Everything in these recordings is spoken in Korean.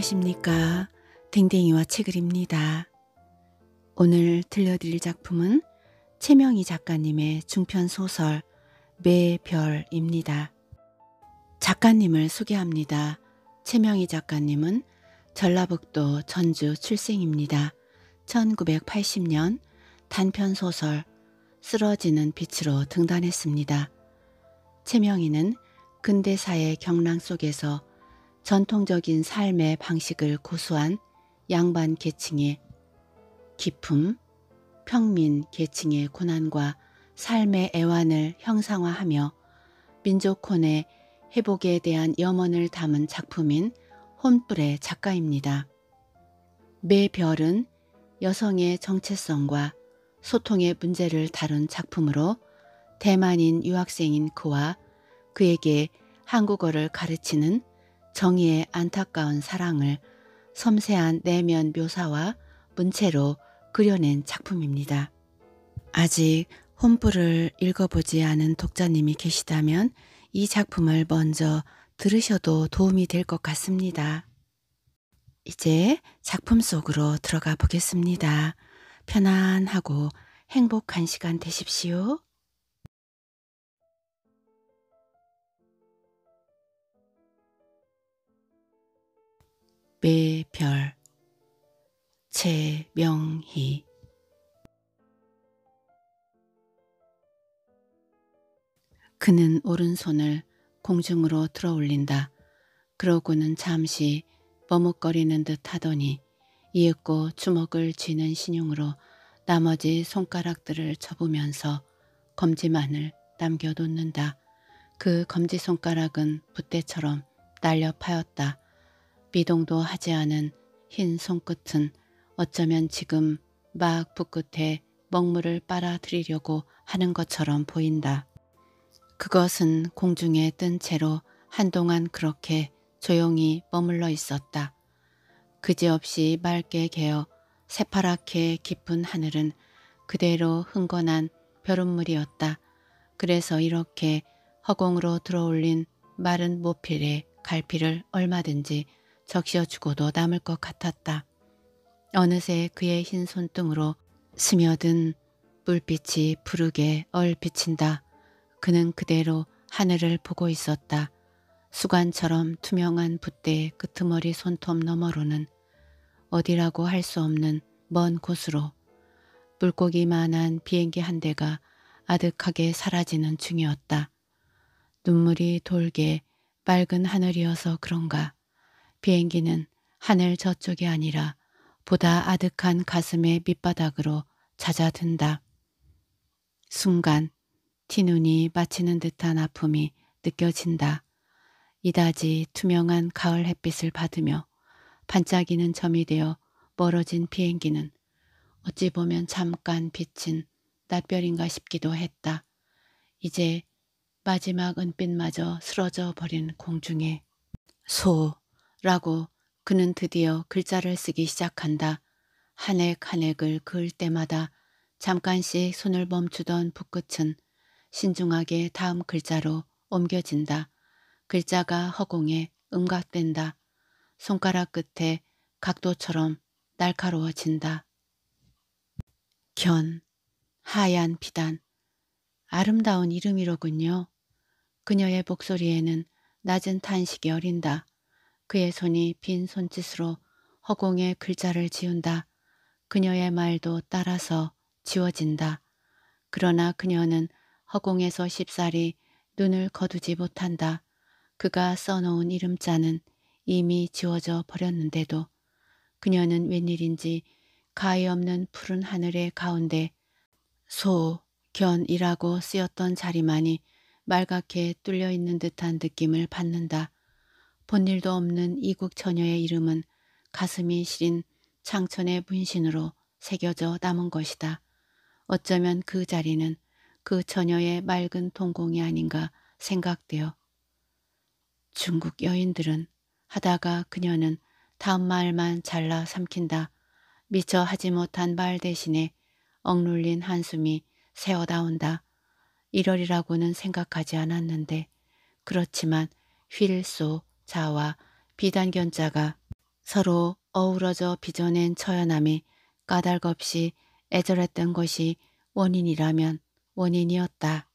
안녕하십니까. 댕댕이와 책을입니다. 오늘 들려드릴 작품은 최명희 작가님의 중편 소설 매별입니다. 작가님을 소개합니다. 최명희 작가님은 전라북도 전주 출생입니다. 1980년 단편 소설 쓰러지는 빛으로 등단했습니다. 최명희는 근대사의 경랑 속에서 전통적인 삶의 방식을 고수한 양반 계층의 기품, 평민 계층의 고난과 삶의 애환을 형상화하며 민족혼의 회복에 대한 염원을 담은 작품인 혼불의 작가입니다. 매 별은 여성의 정체성과 소통의 문제를 다룬 작품으로 대만인 유학생인 그와 그에게 한국어를 가르치는 정의의 안타까운 사랑을 섬세한 내면 묘사와 문체로 그려낸 작품입니다. 아직 홈플을 읽어보지 않은 독자님이 계시다면 이 작품을 먼저 들으셔도 도움이 될 것 같습니다. 이제 작품 속으로 들어가 보겠습니다. 편안하고 행복한 시간 되십시오. 백별 최명희 그는 오른손을 공중으로 들어 올린다. 그러고는 잠시 머뭇거리는 듯 하더니 이윽고 주먹을 쥐는 신용으로 나머지 손가락들을 접으면서 검지만을 남겨놓는다. 그 검지 손가락은 붓대처럼 날려 파였다. 미동도 하지 않은 흰 손끝은 어쩌면 지금 막 붓끝에 먹물을 빨아들이려고 하는 것처럼 보인다. 그것은 공중에 뜬 채로 한동안 그렇게 조용히 머물러 있었다. 그지없이 맑게 개어 새파랗게 깊은 하늘은 그대로 흥건한 벼룩물이었다. 그래서 이렇게 허공으로 들어올린 마른 모필에 갈피를 얼마든지 적셔주고도 남을 것 같았다. 어느새 그의 흰 손등으로 스며든 불빛이 푸르게 얼비친다. 그는 그대로 하늘을 보고 있었다. 수관처럼 투명한 붓대의 끄트머리 손톱 너머로는 어디라고 할 수 없는 먼 곳으로 물고기만한 비행기 한 대가 아득하게 사라지는 중이었다. 눈물이 돌게 맑은 하늘이어서 그런가 비행기는 하늘 저쪽이 아니라 보다 아득한 가슴의 밑바닥으로 잦아든다. 순간 티눈이 마치는 듯한 아픔이 느껴진다. 이다지 투명한 가을 햇빛을 받으며 반짝이는 점이 되어 멀어진 비행기는 어찌 보면 잠깐 비친 낮별인가 싶기도 했다. 이제 마지막 은빛마저 쓰러져 버린 공중에 소 라고 그는 드디어 글자를 쓰기 시작한다. 한획 한획을 그을 때마다 잠깐씩 손을 멈추던 붓끝은 신중하게 다음 글자로 옮겨진다. 글자가 허공에 음각된다. 손가락 끝에 각도처럼 날카로워진다. 견, 하얀 피단. 아름다운 이름이로군요. 그녀의 목소리에는 낮은 탄식이 어린다. 그의 손이 빈 손짓으로 허공에 글자를 지운다. 그녀의 말도 따라서 지워진다. 그러나 그녀는 허공에서 십살이 눈을 거두지 못한다. 그가 써놓은 이름자는 이미 지워져 버렸는데도 그녀는 웬일인지 가위 없는 푸른 하늘의 가운데 소, 견이라고 쓰였던 자리만이 말갛게 뚫려 있는 듯한 느낌을 받는다. 본 일도 없는 이국 처녀의 이름은 가슴이 시린 창천의 문신으로 새겨져 남은 것이다. 어쩌면 그 자리는 그 처녀의 맑은 동공이 아닌가 생각되어 중국 여인들은 하다가 그녀는 다음 말만 잘라 삼킨다. 미처 하지 못한 말 대신에 억눌린 한숨이 새어나온다. 이러리라고는 생각하지 않았는데 그렇지만 휠소 자와 비단견자가 서로 어우러져 빚어낸 처연함이 까닭없이 애절했던 것이 원인이라면 원인이었다.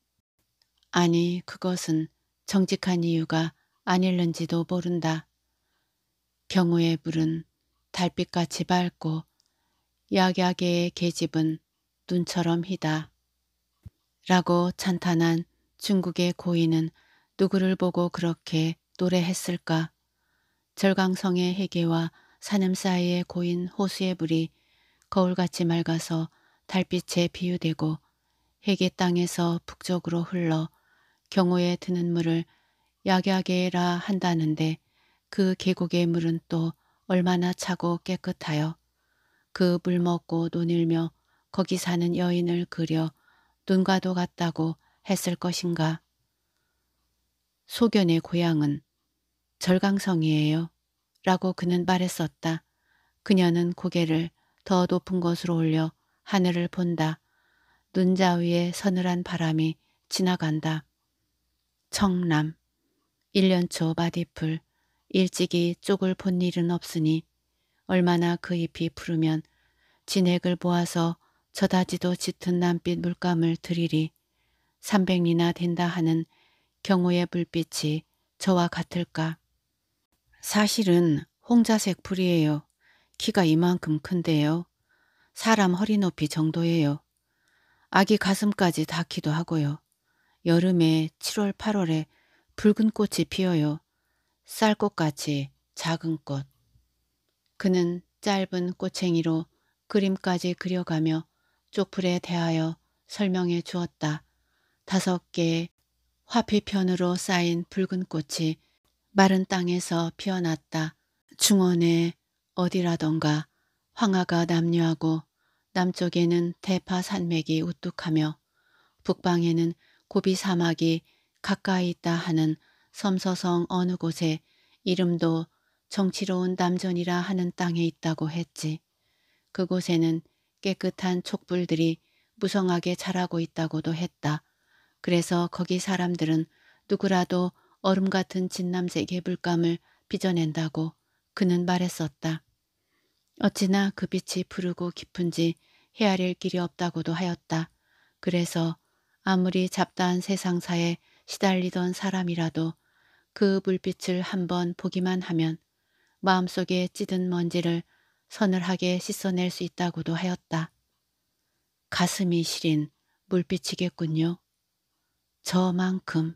아니 그것은 정직한 이유가 아닐는지도 모른다. 경우의 불은 달빛같이 밝고 약약의 계집은 눈처럼 희다. 라고 찬탄한 중국의 고인은 누구를 보고 그렇게 노래했을까. 절강성의 해계와 산음 사이에 고인 호수의 물이 거울같이 맑아서 달빛에 비유되고 해계 땅에서 북쪽으로 흘러 경호에 드는 물을 약약에라 한다는데 그 계곡의 물은 또 얼마나 차고 깨끗하여 그 물 먹고 논일며 거기 사는 여인을 그려 눈과도 같다고 했을 것인가. 소견의 고향은 절강성이에요. 라고 그는 말했었다. 그녀는 고개를 더 높은 곳으로 올려 하늘을 본다. 눈자위에 서늘한 바람이 지나간다. 청남 1년 초 마디풀 일찍이 쪽을 본 일은 없으니 얼마나 그 잎이 푸르면 진액을 모아서 저다지도 짙은 남빛 물감을 들이리 300리나 된다 하는 경우의 불빛이 저와 같을까. 사실은 홍자색 풀이에요. 키가 이만큼 큰데요. 사람 허리 높이 정도예요. 아기 가슴까지 닿기도 하고요. 여름에 7월 8월에 붉은 꽃이 피어요. 쌀꽃같이 작은 꽃. 그는 짧은 꽃챙이로 그림까지 그려가며 쪽풀에 대하여 설명해 주었다. 다섯 개의 화피편으로 쌓인 붉은 꽃이 마른 땅에서 피어났다. 중원에 어디라던가 황하가 남류하고 남쪽에는 대파 산맥이 우뚝하며 북방에는 고비 사막이 가까이 있다 하는 섬서성 어느 곳에 이름도 정치로운 남전이라 하는 땅에 있다고 했지. 그곳에는 깨끗한 촉불들이 무성하게 자라고 있다고도 했다. 그래서 거기 사람들은 누구라도 얼음 같은 진남색의 불감을 빚어낸다고 그는 말했었다. 어찌나 그 빛이 푸르고 깊은지 헤아릴 길이 없다고도 하였다. 그래서 아무리 잡다한 세상사에 시달리던 사람이라도 그 불빛을 한 번 보기만 하면 마음속에 찌든 먼지를 서늘하게 씻어낼 수 있다고도 하였다. 가슴이 시린 물빛이겠군요. 저만큼.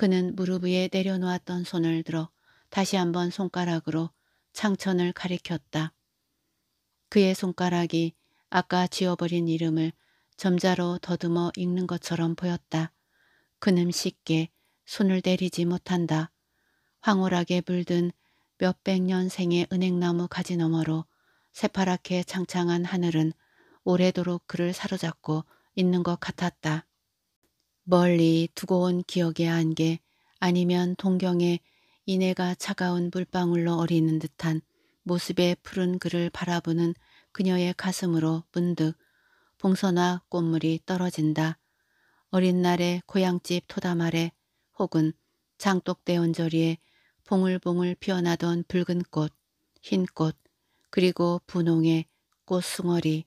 그는 무릎 위에 내려놓았던 손을 들어 다시 한번 손가락으로 창천을 가리켰다. 그의 손가락이 아까 지워버린 이름을 점자로 더듬어 읽는 것처럼 보였다. 그는 쉽게 손을 내리지 못한다. 황홀하게 물든 몇백 년 생의 은행나무 가지 너머로 새파랗게 창창한 하늘은 오래도록 그를 사로잡고 있는 것 같았다. 멀리 두고 온 기억의 안개 아니면 동경에 이내가 차가운 물방울로 어리는 듯한 모습의 푸른 그를 바라보는 그녀의 가슴으로 문득 봉선화 꽃물이 떨어진다. 어린 날의 고향집 토담 아래 혹은 장독대 언저리에 봉을봉을 피어나던 붉은 꽃, 흰 꽃, 그리고 분홍의 꽃숭어리.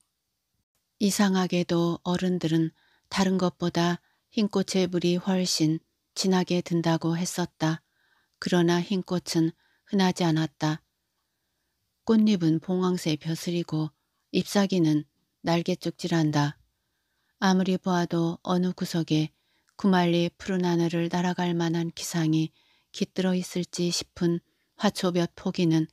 이상하게도 어른들은 다른 것보다 흰꽃의 물이 훨씬 진하게 든다고 했었다. 그러나 흰꽃은 흔하지 않았다. 꽃잎은 봉황새 벼슬이고 잎사귀는 날개쪽질한다 아무리 보아도 어느 구석에 구말리 푸른 하늘을 날아갈 만한 기상이 깃들어 있을지 싶은 화초 몇 포기는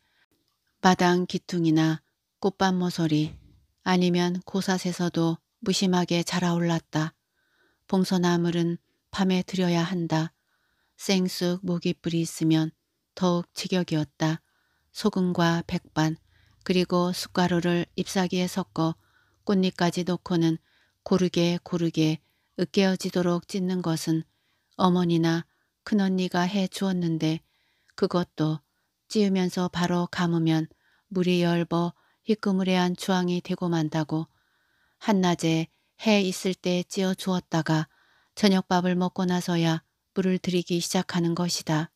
마당 기퉁이나 꽃밭 모서리 아니면 고사에서도 무심하게 자라올랐다. 봉선화물은 밤에 들여야 한다. 생쑥 모깃불이 있으면 더욱 지격이었다. 소금과 백반 그리고 숯가루를 잎사귀에 섞어 꽃잎까지 넣고는 고르게 고르게 으깨어지도록 찢는 것은 어머니나 큰언니가 해 주었는데 그것도 찌우면서 바로 감으면 물이 열버 희끄무레한 주황이 되고 만다고 한낮에 해 있을 때 찌어 주었다가 저녁밥을 먹고 나서야 물을 들이기 시작하는 것이다.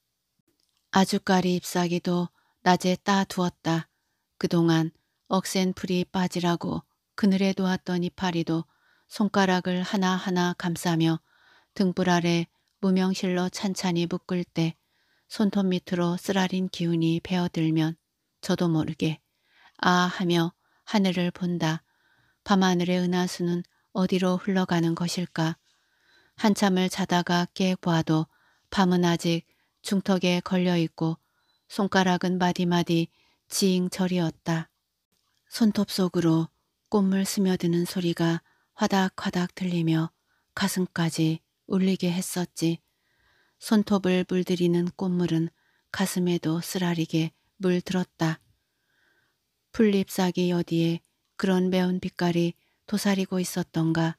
아주까리 잎사귀도 낮에 따 두었다. 그동안 억센풀이 빠지라고 그늘에 두었던 이파리도 손가락을 하나하나 감싸며 등불 아래 무명실로 찬찬히 묶을 때 손톱 밑으로 쓰라린 기운이 배어들면 저도 모르게 아 하며 하늘을 본다. 밤하늘의 은하수는 어디로 흘러가는 것일까. 한참을 자다가 깨 보아도 밤은 아직 중턱에 걸려있고 손가락은 마디마디 지잉절이었다. 손톱 속으로 꽃물 스며드는 소리가 화닥화닥 들리며 가슴까지 울리게 했었지. 손톱을 물들이는 꽃물은 가슴에도 쓰라리게 물들었다. 풀잎사귀 어디에 그런 매운 빛깔이 도사리고 있었던가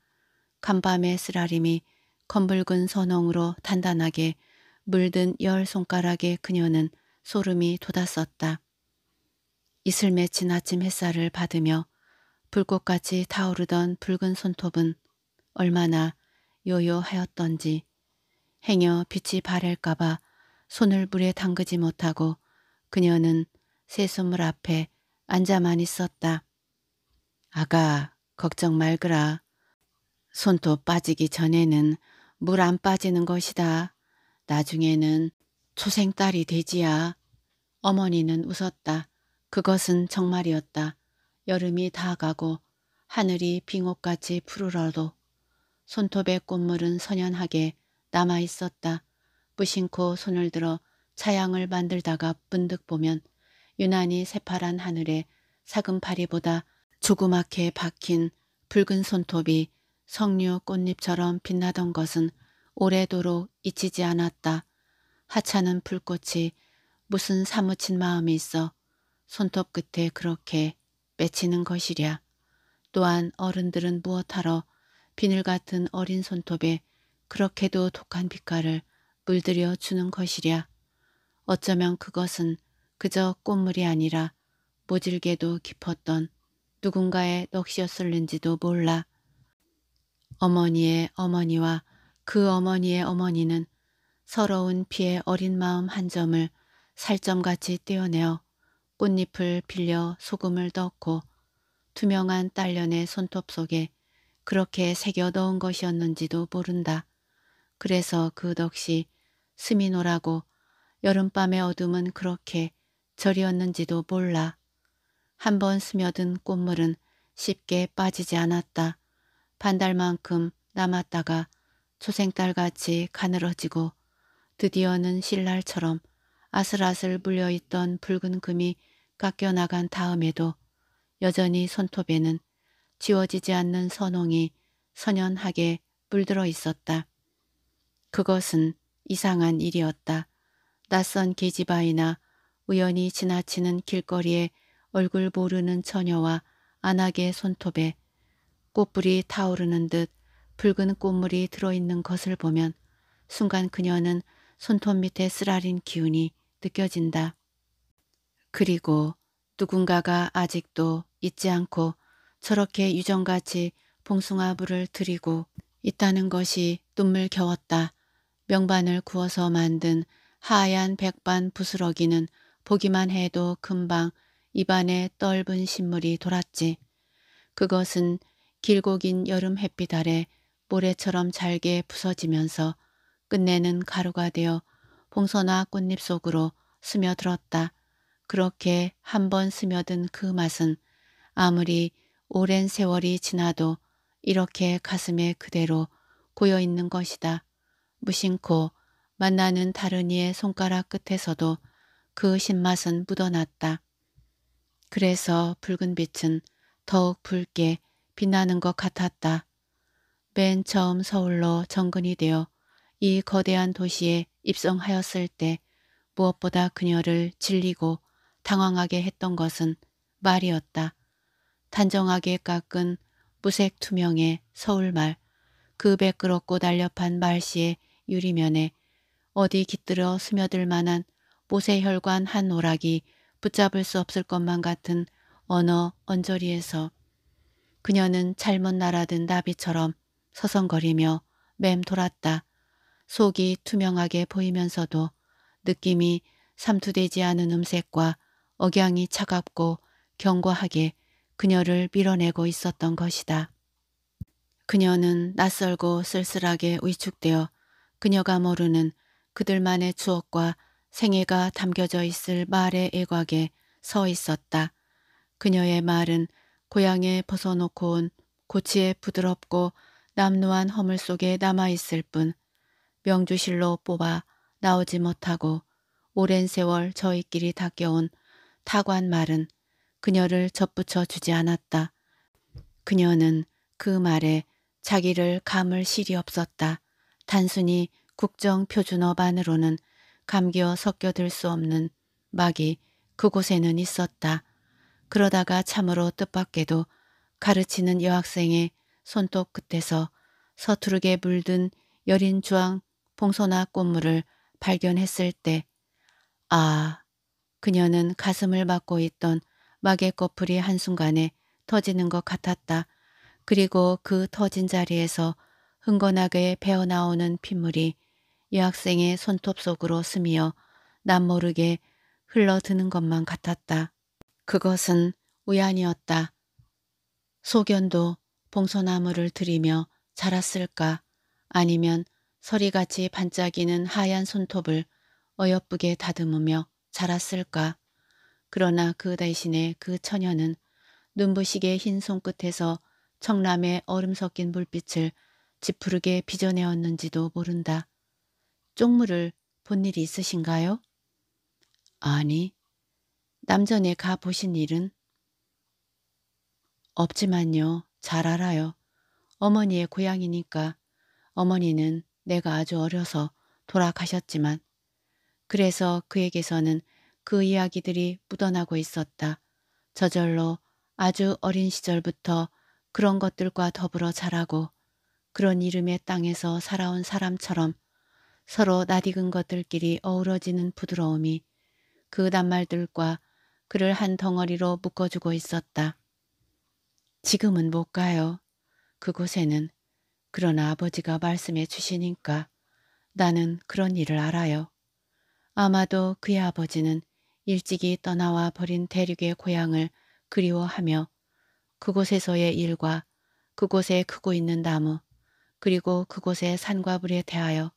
간밤의 쓰라림이 검붉은 선홍으로 단단하게 물든 열 손가락에 그녀는 소름이 돋았었다. 이슬 맺힌 아침 햇살을 받으며 불꽃같이 타오르던 붉은 손톱은 얼마나 요요하였던지 행여 빛이 바랠까봐 손을 물에 담그지 못하고 그녀는 새수물 앞에 앉아만 있었다. 아가 걱정 말거라. 손톱 빠지기 전에는 물 안 빠지는 것이다. 나중에는 초생딸이 되지야. 어머니는 웃었다. 그것은 정말이었다. 여름이 다가고 하늘이 빙옥같이 푸르러도 손톱의 꽃물은 선연하게 남아있었다. 무심코 손을 들어 차양을 만들다가 문득 보면 유난히 새파란 하늘에 사금파리보다 조그맣게 박힌 붉은 손톱이 석류 꽃잎처럼 빛나던 것은 오래도록 잊히지 않았다. 하찮은 불꽃이 무슨 사무친 마음이 있어 손톱 끝에 그렇게 맺히는 것이랴. 또한 어른들은 무엇하러 비늘 같은 어린 손톱에 그렇게도 독한 빛깔을 물들여 주는 것이랴. 어쩌면 그것은 그저 꽃물이 아니라 모질게도 깊었던 누군가의 넋이었을는지도 몰라. 어머니의 어머니와 그 어머니의 어머니는 서러운 피의 어린 마음 한 점을 살점같이 떼어내어 꽃잎을 빌려 소금을 넣고 투명한 딸년의 손톱 속에 그렇게 새겨 넣은 것이었는지도 모른다. 그래서 그 넋이 스미노라고 여름밤의 어둠은 그렇게 절이었는지도 몰라. 한번 스며든 꽃물은 쉽게 빠지지 않았다. 반달만큼 남았다가 초생딸같이 가늘어지고 드디어는 신랄처럼 아슬아슬 물려있던 붉은 금이 깎여나간 다음에도 여전히 손톱에는 지워지지 않는 선홍이 선연하게 물들어 있었다. 그것은 이상한 일이었다. 낯선 계집아이나 우연히 지나치는 길거리에 얼굴 모르는 처녀와 안악의 손톱에 꽃불이 타오르는 듯 붉은 꽃물이 들어있는 것을 보면 순간 그녀는 손톱 밑에 쓰라린 기운이 느껴진다. 그리고 누군가가 아직도 잊지 않고 저렇게 유전같이 봉숭아불을 들이고 있다는 것이 눈물 겨웠다. 명반을 구워서 만든 하얀 백반 부스러기는 보기만 해도 금방 입안에 떫은 신물이 돌았지. 그것은 길고 긴 여름 햇빛 아래 모래처럼 잘게 부서지면서 끝내는 가루가 되어 봉선화 꽃잎 속으로 스며들었다. 그렇게 한번 스며든 그 맛은 아무리 오랜 세월이 지나도 이렇게 가슴에 그대로 고여있는 것이다. 무심코 만나는 다른 이의 손가락 끝에서도 그 신맛은 묻어났다. 그래서 붉은 빛은 더욱 붉게 빛나는 것 같았다. 맨 처음 서울로 정근이 되어 이 거대한 도시에 입성하였을 때 무엇보다 그녀를 질리고 당황하게 했던 것은 말이었다. 단정하게 깎은 무색 투명의 서울말, 그 매끄럽고 날렵한 말씨의 유리면에 어디 깃들어 스며들 만한 모세혈관 한 오락이 붙잡을 수 없을 것만 같은 언어 언저리에서 그녀는 잘못 날아든 나비처럼 서성거리며 맴돌았다. 속이 투명하게 보이면서도 느낌이 삼투되지 않은 음색과 억양이 차갑고 견고하게 그녀를 밀어내고 있었던 것이다. 그녀는 낯설고 쓸쓸하게 위축되어 그녀가 모르는 그들만의 추억과 생애가 담겨져 있을 말의 애곽에 서 있었다. 그녀의 말은 고향에 벗어놓고 온고치에 부드럽고 남루한 허물 속에 남아있을 뿐 명주실로 뽑아 나오지 못하고 오랜 세월 저희끼리 닦여온 타관 말은 그녀를 접붙여 주지 않았다. 그녀는 그 말에 자기를 감을 실이 없었다. 단순히 국정 표준어만으로는 감겨 섞여들 수 없는 막이 그곳에는 있었다. 그러다가 참으로 뜻밖에도 가르치는 여학생의 손톱 끝에서 서투르게 물든 여린 주황 봉소나 꽃물을 발견했을 때 아, 그녀는 가슴을 막고 있던 막의 꺼풀이 한순간에 터지는 것 같았다. 그리고 그 터진 자리에서 흥건하게 배어나오는 핏물이 여학생의 손톱 속으로 스며 남 모르게 흘러드는 것만 같았다. 그것은 우연이었다. 소견도 봉소나무를 들이며 자랐을까 아니면 서리같이 반짝이는 하얀 손톱을 어여쁘게 다듬으며 자랐을까. 그러나 그 대신에 그 처녀는 눈부시게 흰 손끝에서 청남의 얼음 섞인 물빛을 지푸르게 빚어내었는지도 모른다. 쪽물을 본 일이 있으신가요? 아니, 남전에 가 보신 일은? 없지만요. 잘 알아요. 어머니의 고향이니까 어머니는 내가 아주 어려서 돌아가셨지만 그래서 그에게서는 그 이야기들이 묻어나고 있었다. 저절로 아주 어린 시절부터 그런 것들과 더불어 자라고 그런 이름의 땅에서 살아온 사람처럼 서로 낯익은 것들끼리 어우러지는 부드러움이 그 낱말들과 그를 한 덩어리로 묶어주고 있었다. 지금은 못 가요. 그곳에는 그러나 아버지가 말씀해 주시니까 나는 그런 일을 알아요. 아마도 그의 아버지는 일찍이 떠나와 버린 대륙의 고향을 그리워하며 그곳에서의 일과 그곳에 크고 있는 나무 그리고 그곳의 산과 불에 대하여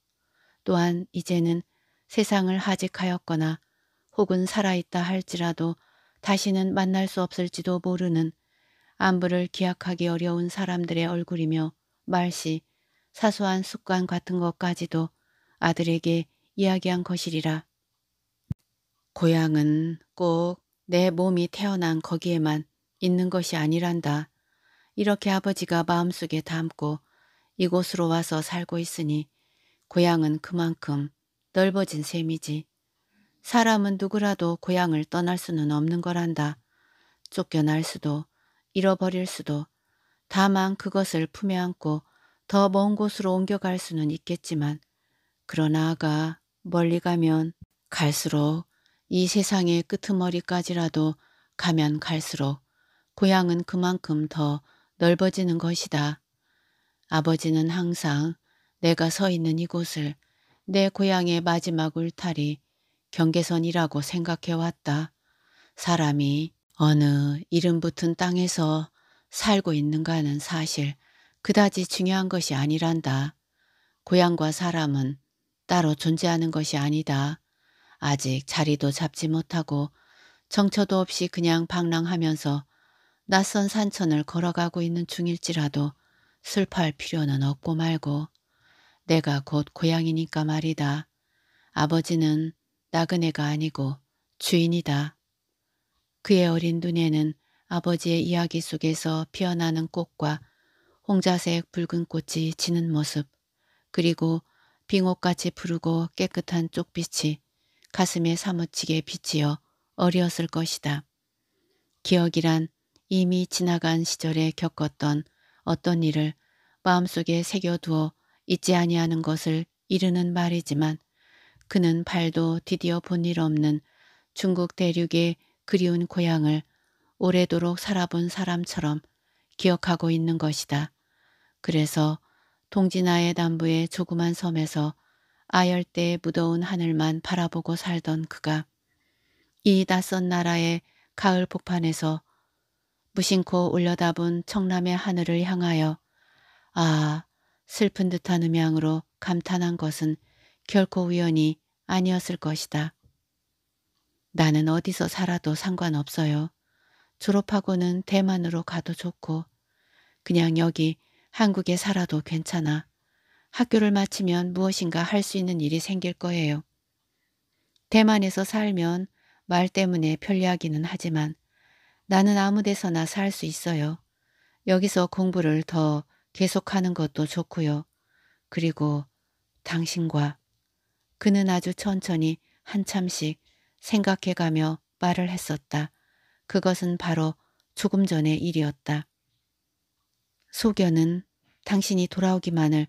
또한 이제는 세상을 하직하였거나 혹은 살아있다 할지라도 다시는 만날 수 없을지도 모르는 안부를 기약하기 어려운 사람들의 얼굴이며 말씨, 사소한 습관 같은 것까지도 아들에게 이야기한 것이리라. 고향은 꼭 내 몸이 태어난 거기에만 있는 것이 아니란다. 이렇게 아버지가 마음속에 담고 이곳으로 와서 살고 있으니 고향은 그만큼 넓어진 셈이지. 사람은 누구라도 고향을 떠날 수는 없는 거란다. 쫓겨날 수도 잃어버릴 수도 다만 그것을 품에 안고 더 먼 곳으로 옮겨갈 수는 있겠지만 그러나가 아 멀리 가면 갈수록 이 세상의 끄트머리까지라도 가면 갈수록 고향은 그만큼 더 넓어지는 것이다. 아버지는 항상 내가 서 있는 이곳을 내 고향의 마지막 울타리 경계선이라고 생각해왔다. 사람이 어느 이름 붙은 땅에서 살고 있는가는 사실 그다지 중요한 것이 아니란다. 고향과 사람은 따로 존재하는 것이 아니다. 아직 자리도 잡지 못하고 정처도 없이 그냥 방랑하면서 낯선 산천을 걸어가고 있는 중일지라도 슬퍼할 필요는 없고 말고 내가 곧 고향이니까 말이다. 아버지는 나그네가 아니고 주인이다. 그의 어린 눈에는 아버지의 이야기 속에서 피어나는 꽃과 홍자색 붉은 꽃이 지는 모습 그리고 빙옥같이 푸르고 깨끗한 쪽빛이 가슴에 사무치게 비치어 어려었을 것이다. 기억이란 이미 지나간 시절에 겪었던 어떤 일을 마음속에 새겨두어 잊지 아니하는 것을 이르는 말이지만 그는 발도 디디어 본 일 없는 중국 대륙의 그리운 고향을 오래도록 살아본 사람처럼 기억하고 있는 것이다. 그래서 동진아의 남부의 조그만 섬에서 아열대의 무더운 하늘만 바라보고 살던 그가 이 낯선 나라의 가을 폭판에서 무심코 올려다본 청남의 하늘을 향하여 아 슬픈 듯한 음향으로 감탄한 것은 결코 우연이 아니었을 것이다. 나는 어디서 살아도 상관없어요. 졸업하고는 대만으로 가도 좋고 그냥 여기 한국에 살아도 괜찮아. 학교를 마치면 무엇인가 할 수 있는 일이 생길 거예요. 대만에서 살면 말 때문에 편리하기는 하지만 나는 아무 데서나 살 수 있어요. 여기서 공부를 더 계속하는 것도 좋고요. 그리고 당신과 그는 아주 천천히 한참씩 생각해가며 말을 했었다. 그것은 바로 조금 전의 일이었다. 소견은 당신이 돌아오기만을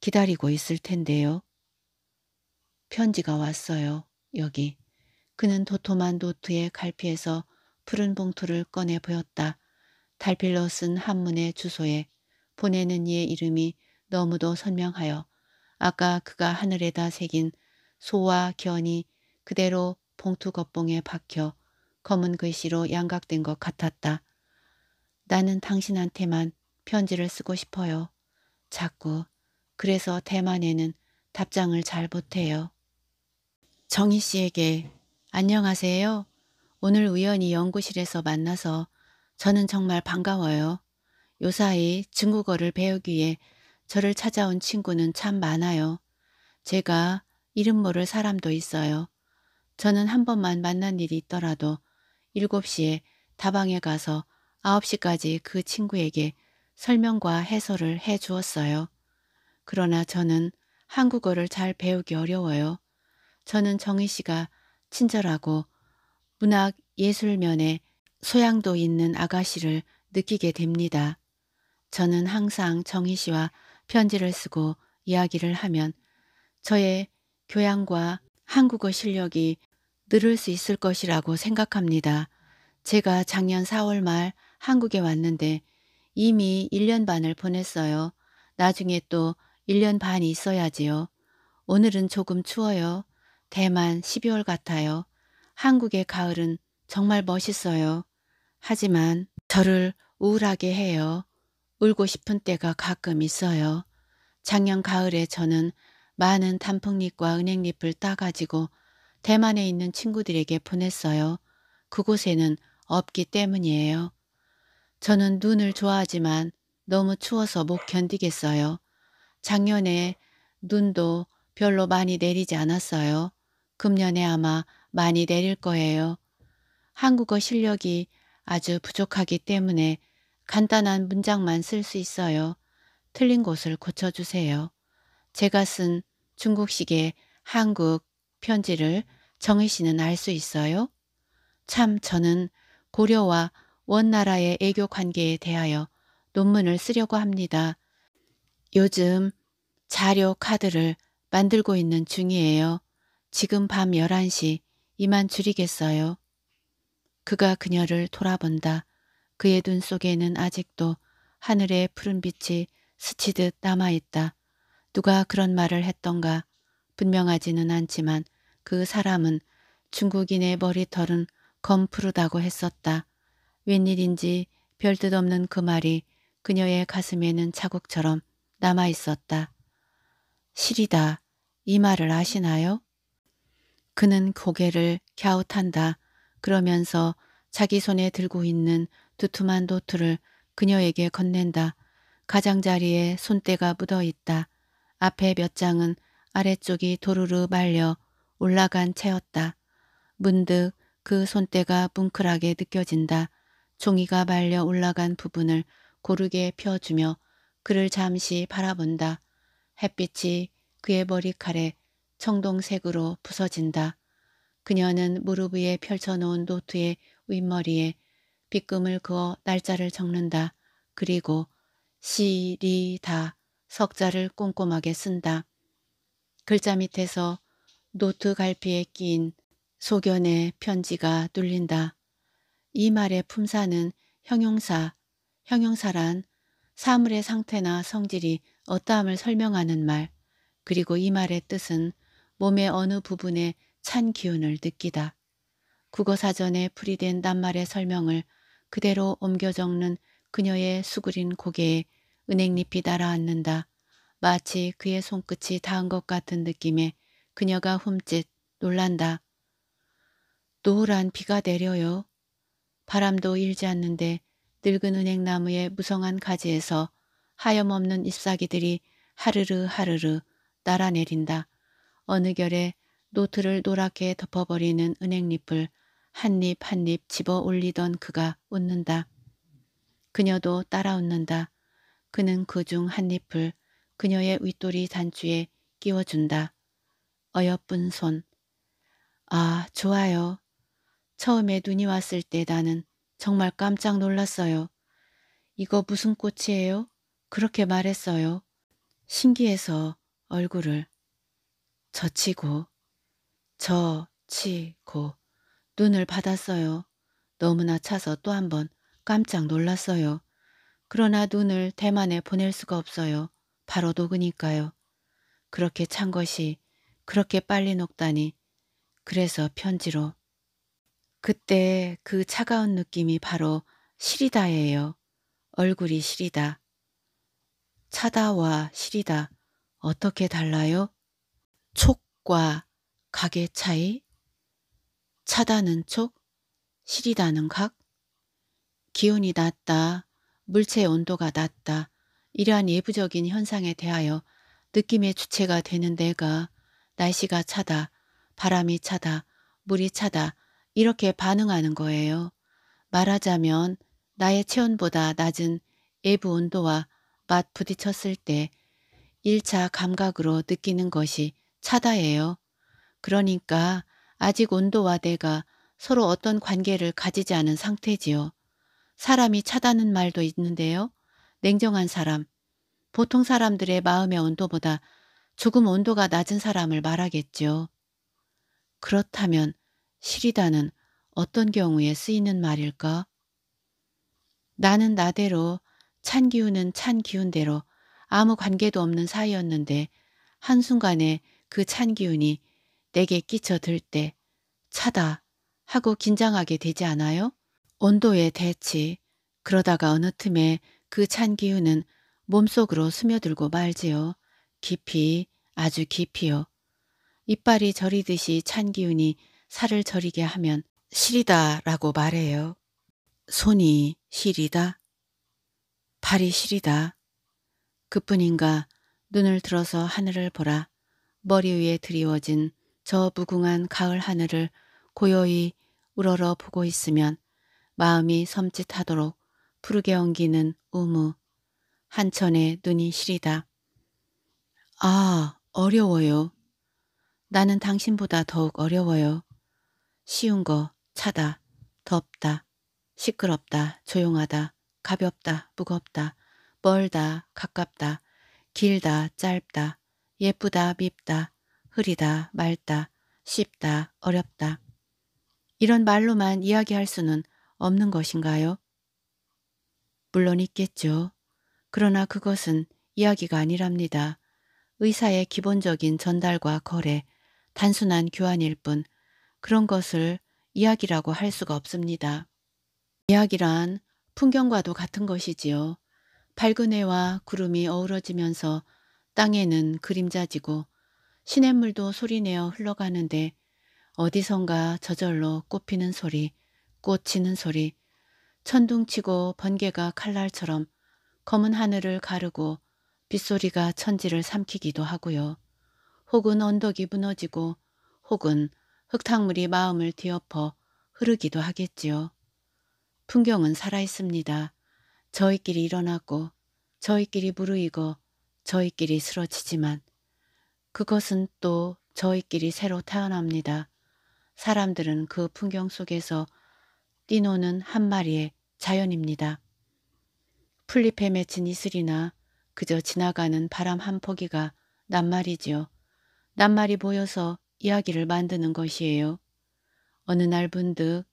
기다리고 있을 텐데요. 편지가 왔어요. 여기. 그는 도톰한 노트에갈피해서 푸른 봉투를 꺼내 보였다. 달필로 쓴 한문의 주소에 보내는 이의 이름이 너무도 선명하여 아까 그가 하늘에다 새긴 소와 견이 그대로 봉투 겉봉에 박혀 검은 글씨로 양각된 것 같았다. 나는 당신한테만 편지를 쓰고 싶어요. 자꾸. 그래서 대만에는 답장을 잘 못해요. 정희 씨에게 안녕하세요. 오늘 우연히 연구실에서 만나서 저는 정말 반가워요. 요사이 중국어를 배우기에 저를 찾아온 친구는 참 많아요. 제가 이름 모를 사람도 있어요. 저는 한 번만 만난 일이 있더라도 7시에 다방에 가서 9시까지 그 친구에게 설명과 해설을 해 주었어요. 그러나 저는 한국어를 잘 배우기 어려워요. 저는 정희 씨가 친절하고 문학 예술면에 소양도 있는 아가씨를 느끼게 됩니다. 저는 항상 정희 씨와 편지를 쓰고 이야기를 하면 저의 교양과 한국어 실력이 늘을 수 있을 것이라고 생각합니다. 제가 작년 4월 말 한국에 왔는데 이미 1년 반을 보냈어요. 나중에 또 1년 반이 있어야지요. 오늘은 조금 추워요. 대만 12월 같아요. 한국의 가을은 정말 멋있어요. 하지만 저를 우울하게 해요. 울고 싶은 때가 가끔 있어요. 작년 가을에 저는 많은 단풍잎과 은행잎을 따가지고 대만에 있는 친구들에게 보냈어요. 그곳에는 없기 때문이에요. 저는 눈을 좋아하지만 너무 추워서 못 견디겠어요. 작년에 눈도 별로 많이 내리지 않았어요. 금년에 아마 많이 내릴 거예요. 한국어 실력이 아주 부족하기 때문에 간단한 문장만 쓸 수 있어요. 틀린 곳을 고쳐주세요. 제가 쓴 중국식의 한국 편지를 정희 씨는 알 수 있어요? 참 저는 고려와 원나라의 애교 관계에 대하여 논문을 쓰려고 합니다. 요즘 자료 카드를 만들고 있는 중이에요. 지금 밤 11시 이만 줄이겠어요. 그가 그녀를 돌아본다. 그의 눈 속에는 아직도 하늘의 푸른 빛이 스치듯 남아있다. 누가 그런 말을 했던가 분명하지는 않지만 그 사람은 중국인의 머리털은 검푸르다고 했었다. 웬일인지 별 뜻 없는 그 말이 그녀의 가슴에는 자국처럼 남아있었다. 실이다. 이 말을 아시나요? 그는 고개를 갸웃한다. 그러면서 자기 손에 들고 있는 두툼한 노트를 그녀에게 건넨다. 가장자리에 손때가 묻어 있다. 앞에 몇 장은 아래쪽이 도르르 말려 올라간 채였다. 문득 그 손때가 뭉클하게 느껴진다. 종이가 말려 올라간 부분을 고르게 펴주며 그를 잠시 바라본다. 햇빛이 그의 머리칼에 청동색으로 부서진다. 그녀는 무릎 위에 펼쳐놓은 노트의 윗머리에 빗금을 그어 날짜를 적는다. 그리고 시, 리, 다 석자를 꼼꼼하게 쓴다. 글자 밑에서 노트 갈피에 낀 소견의 편지가 눌린다. 이 말의 품사는 형용사, 형용사란 사물의 상태나 성질이 어떠함을 설명하는 말, 그리고 이 말의 뜻은 몸의 어느 부분에 찬 기운을 느끼다. 국어사전에 풀이된 낱말의 설명을 그대로 옮겨 적는 그녀의 수그린 고개에 은행잎이 날아앉는다 마치 그의 손끝이 닿은 것 같은 느낌에 그녀가 흠짓 놀란다. 노란 비가 내려요. 바람도 일지 않는데 늙은 은행나무의 무성한 가지에서 하염없는 잎사귀들이 하르르 하르르 날아내린다. 어느 결에 노트를 노랗게 덮어버리는 은행잎을 한입 한 입 집어 올리던 그가 웃는다. 그녀도 따라 웃는다. 그는 그 중 한입을 그녀의 윗돌이 단추에 끼워준다. 어여쁜 손. 아, 좋아요. 처음에 눈이 왔을 때 나는 정말 깜짝 놀랐어요. 이거 무슨 꽃이에요? 그렇게 말했어요. 신기해서 얼굴을 젖히고 젖히고 눈을 받았어요. 너무나 차서 또 한 번 깜짝 놀랐어요. 그러나 눈을 대만에 보낼 수가 없어요. 바로 녹으니까요. 그렇게 찬 것이 그렇게 빨리 녹다니. 그래서 편지로. 그때 그 차가운 느낌이 바로 시리다예요. 얼굴이 시리다. 차다와 시리다 어떻게 달라요? 촉과 가게 차이? 차다는 촉, 실이다는 각, 기온이 낮다, 물체 온도가 낮다, 이러한 예부적인 현상에 대하여 느낌의 주체가 되는 데가 날씨가 차다, 바람이 차다, 물이 차다 이렇게 반응하는 거예요. 말하자면 나의 체온보다 낮은 예부 온도와 맛 부딪혔을 때 1차 감각으로 느끼는 것이 차다예요. 그러니까 아직 온도와 내가 서로 어떤 관계를 가지지 않은 상태지요. 사람이 차다는 말도 있는데요. 냉정한 사람, 보통 사람들의 마음의 온도보다 조금 온도가 낮은 사람을 말하겠죠 그렇다면 시리다는 어떤 경우에 쓰이는 말일까? 나는 나대로 찬 기운은 찬 기운대로 아무 관계도 없는 사이였는데 한순간에 그 찬 기운이 내게 끼쳐들 때 차다 하고 긴장하게 되지 않아요? 온도의 대치. 그러다가 어느 틈에 그 찬 기운은 몸속으로 스며들고 말지요. 깊이, 아주 깊이요. 이빨이 저리듯이 찬 기운이 살을 저리게 하면 시리다라고 말해요. 손이 시리다. 발이 시리다. 그뿐인가 눈을 들어서 하늘을 보라. 머리 위에 드리워진 저 무궁한 가을 하늘을 고요히 우러러 보고 있으면 마음이 섬짓하도록 푸르게 엉기는 우무, 한천의 눈이 시리다. 아, 어려워요. 나는 당신보다 더욱 어려워요. 쉬운 거, 차다, 덥다, 시끄럽다, 조용하다, 가볍다, 무겁다, 멀다, 가깝다, 길다, 짧다, 예쁘다, 밉다, 흐리다, 맑다, 쉽다, 어렵다. 이런 말로만 이야기할 수는 없는 것인가요? 물론 있겠죠. 그러나 그것은 이야기가 아니랍니다. 의사의 기본적인 전달과 거래, 단순한 교환일 뿐 그런 것을 이야기라고 할 수가 없습니다. 이야기란 풍경과도 같은 것이지요. 밝은 해와 구름이 어우러지면서 땅에는 그림자지고 시냇물도 소리내어 흘러가는데 어디선가 저절로 꽃피는 소리, 꽃치는 소리, 천둥치고 번개가 칼날처럼 검은 하늘을 가르고 빗소리가 천지를 삼키기도 하고요. 혹은 언덕이 무너지고 혹은 흙탕물이 마음을 뒤엎어 흐르기도 하겠지요. 풍경은 살아있습니다. 저희끼리 일어났고 저희끼리 무르익어 저희끼리 쓰러지지만 그것은 또 저희끼리 새로 태어납니다. 사람들은 그 풍경 속에서 뛰노는 한 마리의 자연입니다. 풀잎에 맺힌 이슬이나 그저 지나가는 바람 한 포기가 낱말이지요. 낱말이 보여서 이야기를 만드는 것이에요. 어느 날분득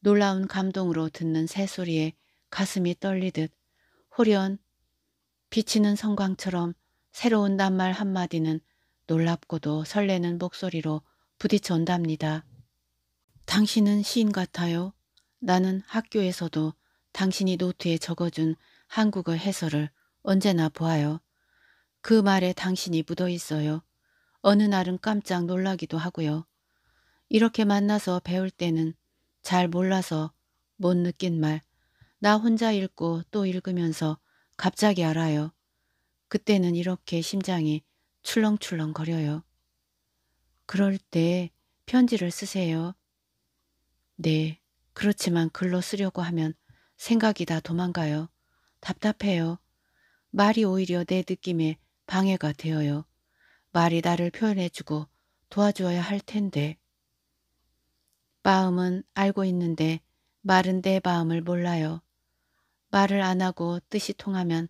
놀라운 감동으로 듣는 새소리에 가슴이 떨리듯 홀연 비치는 성광처럼 새로운 낱말 한마디는 놀랍고도 설레는 목소리로 부딪쳤답니다. 당신은 시인 같아요. 나는 학교에서도 당신이 노트에 적어준 한국어 해설을 언제나 보아요. 그 말에 당신이 묻어 있어요. 어느 날은 깜짝 놀라기도 하고요. 이렇게 만나서 배울 때는 잘 몰라서 못 느낀 말, 나 혼자 읽고 또 읽으면서 갑자기 알아요. 그때는 이렇게 심장이 출렁출렁 거려요. 그럴 때 편지를 쓰세요. 네, 그렇지만 글로 쓰려고 하면 생각이 다 도망가요. 답답해요. 말이 오히려 내 느낌에 방해가 되어요. 말이 나를 표현해주고 도와주어야 할 텐데. 마음은 알고 있는데 말은 내 마음을 몰라요. 말을 안 하고 뜻이 통하면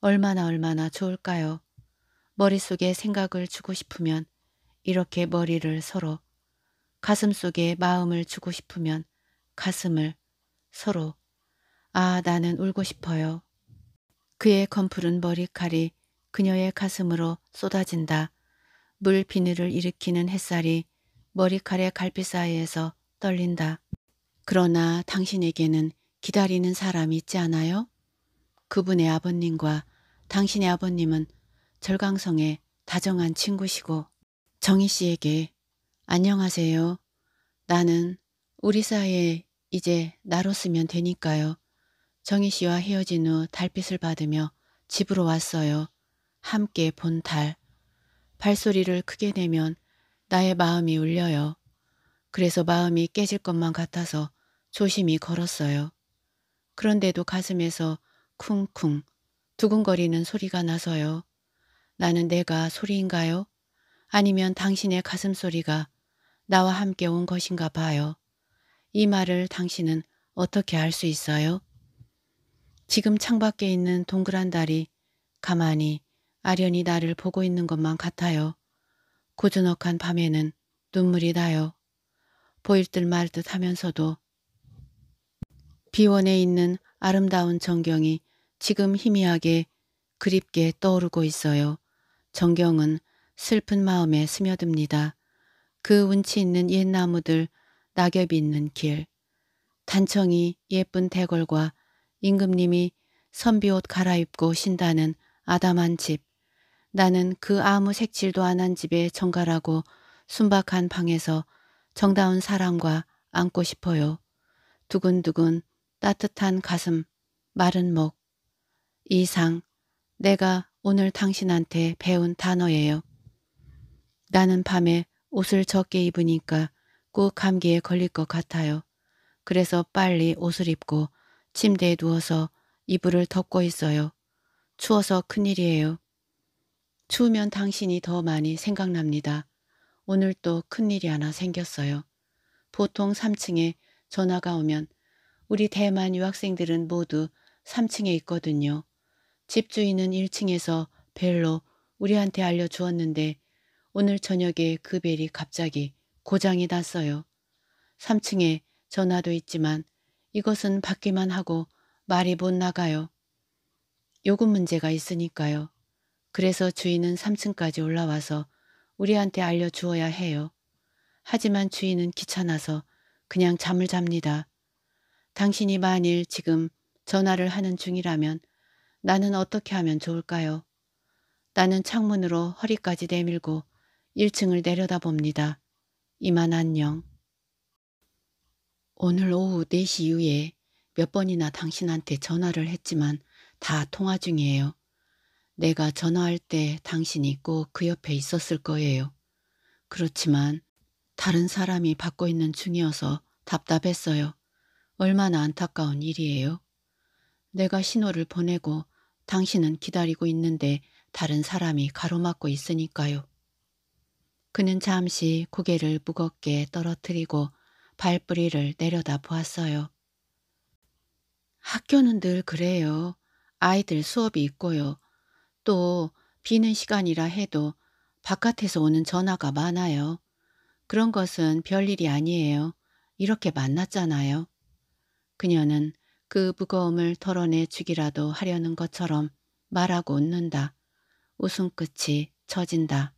얼마나 얼마나 좋을까요? 머릿속에 생각을 주고 싶으면 이렇게 머리를 서로 가슴 속에 마음을 주고 싶으면 가슴을 서로 아 나는 울고 싶어요. 그의 검푸른 머리칼이 그녀의 가슴으로 쏟아진다. 물 비늘을 일으키는 햇살이 머리칼의 갈빛 사이에서 떨린다. 그러나 당신에게는 기다리는 사람이 있지 않아요? 그분의 아버님과 당신의 아버님은 절강성의 다정한 친구시고 정희 씨에게 안녕하세요. 나는 우리 사이에 이제 나로쓰면 되니까요. 정희 씨와 헤어진 후 달빛을 받으며 집으로 왔어요. 함께 본 달. 발소리를 크게 내면 나의 마음이 울려요. 그래서 마음이 깨질 것만 같아서 조심히 걸었어요. 그런데도 가슴에서 쿵쿵 두근거리는 소리가 나서요. 나는 내가 소리인가요? 아니면 당신의 가슴소리가 나와 함께 온 것인가 봐요. 이 말을 당신은 어떻게 알 수 있어요? 지금 창밖에 있는 동그란 달이 가만히 아련히 나를 보고 있는 것만 같아요. 고즈넉한 밤에는 눈물이 나요. 보일 듯 말 듯 하면서도 비원에 있는 아름다운 전경이 지금 희미하게 그립게 떠오르고 있어요. 정경은 슬픈 마음에 스며듭니다. 그 운치 있는 옛 나무들, 낙엽이 있는 길, 단청이 예쁜 대궐과 임금님이 선비옷 갈아입고 신다는 아담한 집, 나는 그 아무 색칠도 안 한 집에 정갈하고 순박한 방에서 정다운 사랑과 안고 싶어요. 두근두근 따뜻한 가슴, 마른 목, 이상, 내가 오늘 당신한테 배운 단어예요. 나는 밤에 옷을 적게 입으니까 꼭 감기에 걸릴 것 같아요. 그래서 빨리 옷을 입고 침대에 누워서 이불을 덮고 있어요. 추워서 큰일이에요. 추우면 당신이 더 많이 생각납니다. 오늘 또 큰일이 하나 생겼어요. 보통 3층에 전화가 오면 우리 대만 유학생들은 모두 3층에 있거든요. 집주인은 1층에서 벨로 우리한테 알려주었는데 오늘 저녁에 그 벨이 갑자기 고장이 났어요. 3층에 전화도 있지만 이것은 받기만 하고 말이 못 나가요. 요금 문제가 있으니까요. 그래서 주인은 3층까지 올라와서 우리한테 알려주어야 해요. 하지만 주인은 귀찮아서 그냥 잠을 잡니다. 당신이 만일 지금 전화를 하는 중이라면 나는 어떻게 하면 좋을까요? 나는 창문으로 허리까지 내밀고 1층을 내려다봅니다. 이만 안녕. 오늘 오후 4시 이후에 몇 번이나 당신한테 전화를 했지만 다 통화 중이에요. 내가 전화할 때 당신이 꼭 그 옆에 있었을 거예요. 그렇지만 다른 사람이 받고 있는 중이어서 답답했어요. 얼마나 안타까운 일이에요. 내가 신호를 보내고 당신은 기다리고 있는데 다른 사람이 가로막고 있으니까요. 그는 잠시 고개를 무겁게 떨어뜨리고 발뿌리를 내려다 보았어요. 학교는 늘 그래요. 아이들 수업이 있고요. 또 비는 시간이라 해도 바깥에서 오는 전화가 많아요. 그런 것은 별일이 아니에요. 이렇게 만났잖아요. 그녀는 그 무거움을 털어내 주기라도 하려는 것처럼 말하고 웃는다. 웃음끝이 처진다.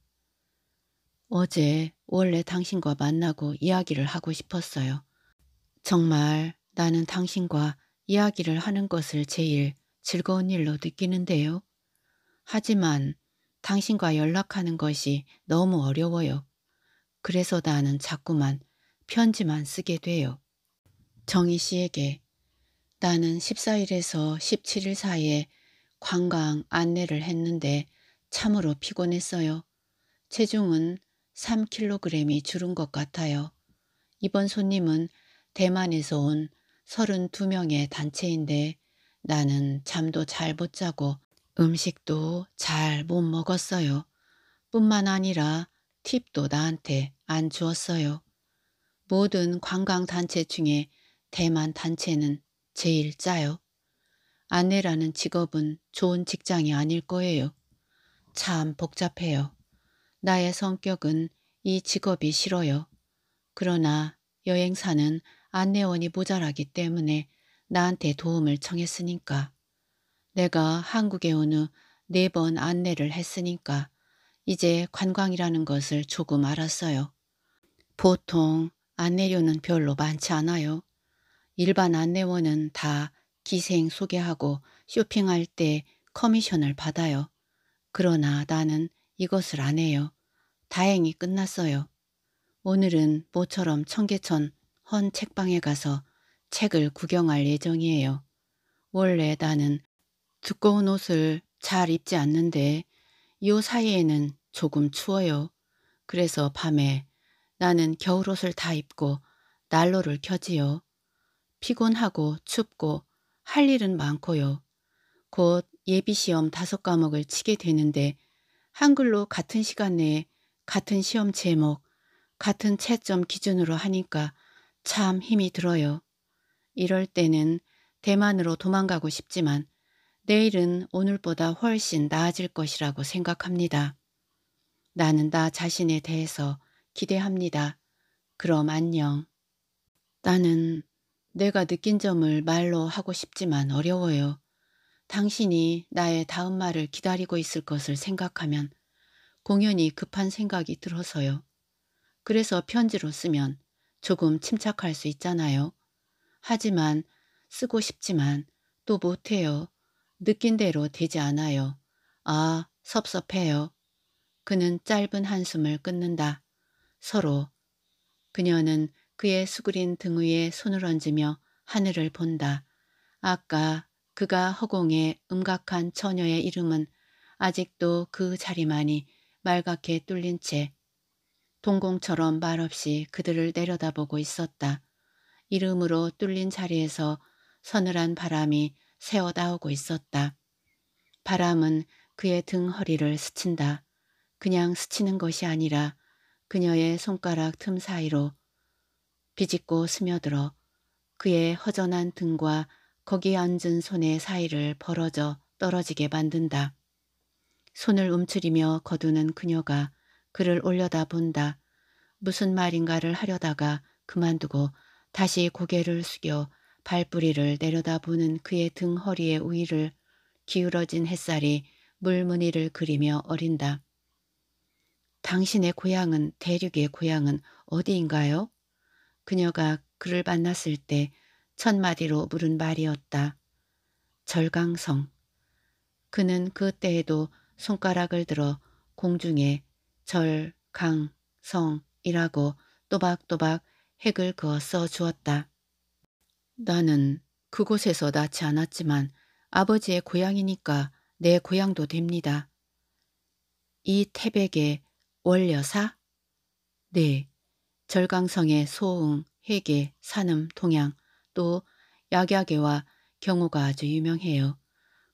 어제 원래 당신과 만나고 이야기를 하고 싶었어요. 정말 나는 당신과 이야기를 하는 것을 제일 즐거운 일로 느끼는데요. 하지만 당신과 연락하는 것이 너무 어려워요. 그래서 나는 자꾸만 편지만 쓰게 돼요. 정희 씨에게 나는 14일에서 17일 사이에 관광 안내를 했는데 참으로 피곤했어요. 체중은 3kg이 줄은 것 같아요. 이번 손님은 대만에서 온 32명의 단체인데 나는 잠도 잘 못 자고 음식도 잘 못 먹었어요. 뿐만 아니라 팁도 나한테 안 주었어요. 모든 관광단체 중에 대만 단체는 제일 짜요. 아내라는 직업은 좋은 직장이 아닐 거예요. 참 복잡해요. 나의 성격은 이 직업이 싫어요. 그러나 여행사는 안내원이 모자라기 때문에 나한테 도움을 청했으니까. 내가 한국에 온 후 네 번 안내를 했으니까 이제 관광이라는 것을 조금 알았어요. 보통 안내료는 별로 많지 않아요. 일반 안내원은 다 기생 소개하고 쇼핑할 때 커미션을 받아요. 그러나 나는 이것을 안 해요. 다행히 끝났어요. 오늘은 모처럼 청계천 헌 책방에 가서 책을 구경할 예정이에요. 원래 나는 두꺼운 옷을 잘 입지 않는데 요 사이에는 조금 추워요. 그래서 밤에 나는 겨울옷을 다 입고 난로를 켜지요. 피곤하고 춥고 할 일은 많고요. 곧 예비시험 다섯 과목을 치게 되는데 한글로 같은 시간 내에 같은 시험 제목, 같은 채점 기준으로 하니까 참 힘이 들어요. 이럴 때는 대만으로 도망가고 싶지만 내일은 오늘보다 훨씬 나아질 것이라고 생각합니다. 나는 나 자신에 대해서 기대합니다. 그럼 안녕. 나는 내가 느낀 점을 말로 하고 싶지만 어려워요. 당신이 나의 다음 말을 기다리고 있을 것을 생각하면 공연히 급한 생각이 들어서요. 그래서 편지로 쓰면 조금 침착할 수 있잖아요. 하지만 쓰고 싶지만 또 못해요. 느낀 대로 되지 않아요. 아 섭섭해요. 그는 짧은 한숨을 끊는다. 서로 그녀는 그의 수그린 등 위에 손을 얹으며 하늘을 본다. 아까 그가 허공에 음각한 처녀의 이름은 아직도 그 자리만이 말갛게 뚫린 채 동공처럼 말없이 그들을 내려다보고 있었다. 이름으로 뚫린 자리에서 서늘한 바람이 새어 나오고 있었다. 바람은 그의 등 허리를 스친다. 그냥 스치는 것이 아니라 그녀의 손가락 틈 사이로 비집고 스며들어 그의 허전한 등과 거기 앉은 손의 사이를 벌어져 떨어지게 만든다. 손을 움츠리며 거두는 그녀가 그를 올려다 본다. 무슨 말인가를 하려다가 그만두고 다시 고개를 숙여 발뿌리를 내려다보는 그의 등 허리의 위를 기울어진 햇살이 물무늬를 그리며 어린다. 당신의 고향은 대륙의 고향은 어디인가요? 그녀가 그를 만났을 때 첫마디로 물은 말이었다. 절강성. 그는 그때에도 손가락을 들어 공중에 절, 강, 성이라고 또박또박 핵을 그어 써주었다. 나는 그곳에서 낳지 않았지만 아버지의 고향이니까 내 고향도 됩니다. 이 태백의 원려사? 네, 절강성의 소응, 회계, 산음, 동양, 또약약계와 경호가 아주 유명해요.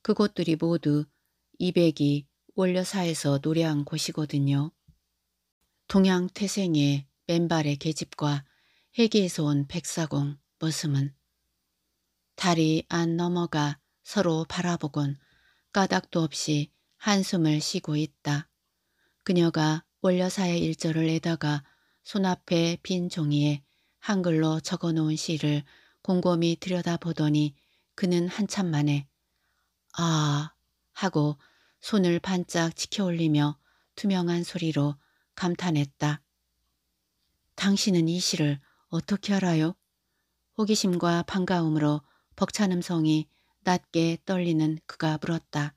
그곳들이 모두 이백이 원려사에서 노래한 곳이거든요. 동양 태생의 맨발의 계집과 해계에서 온 백사공 머슴은 다리 안 넘어가 서로 바라보곤 까닥도 없이 한숨을 쉬고 있다. 그녀가 원려사의 일절을 내다가 손앞에 빈 종이에 한글로 적어놓은 시를 곰곰이 들여다보더니 그는 한참 만에 아 하고 손을 반짝 치켜올리며 투명한 소리로 감탄했다. 당신은 이 시를 어떻게 알아요? 호기심과 반가움으로 벅찬 음성이 낮게 떨리는 그가 물었다.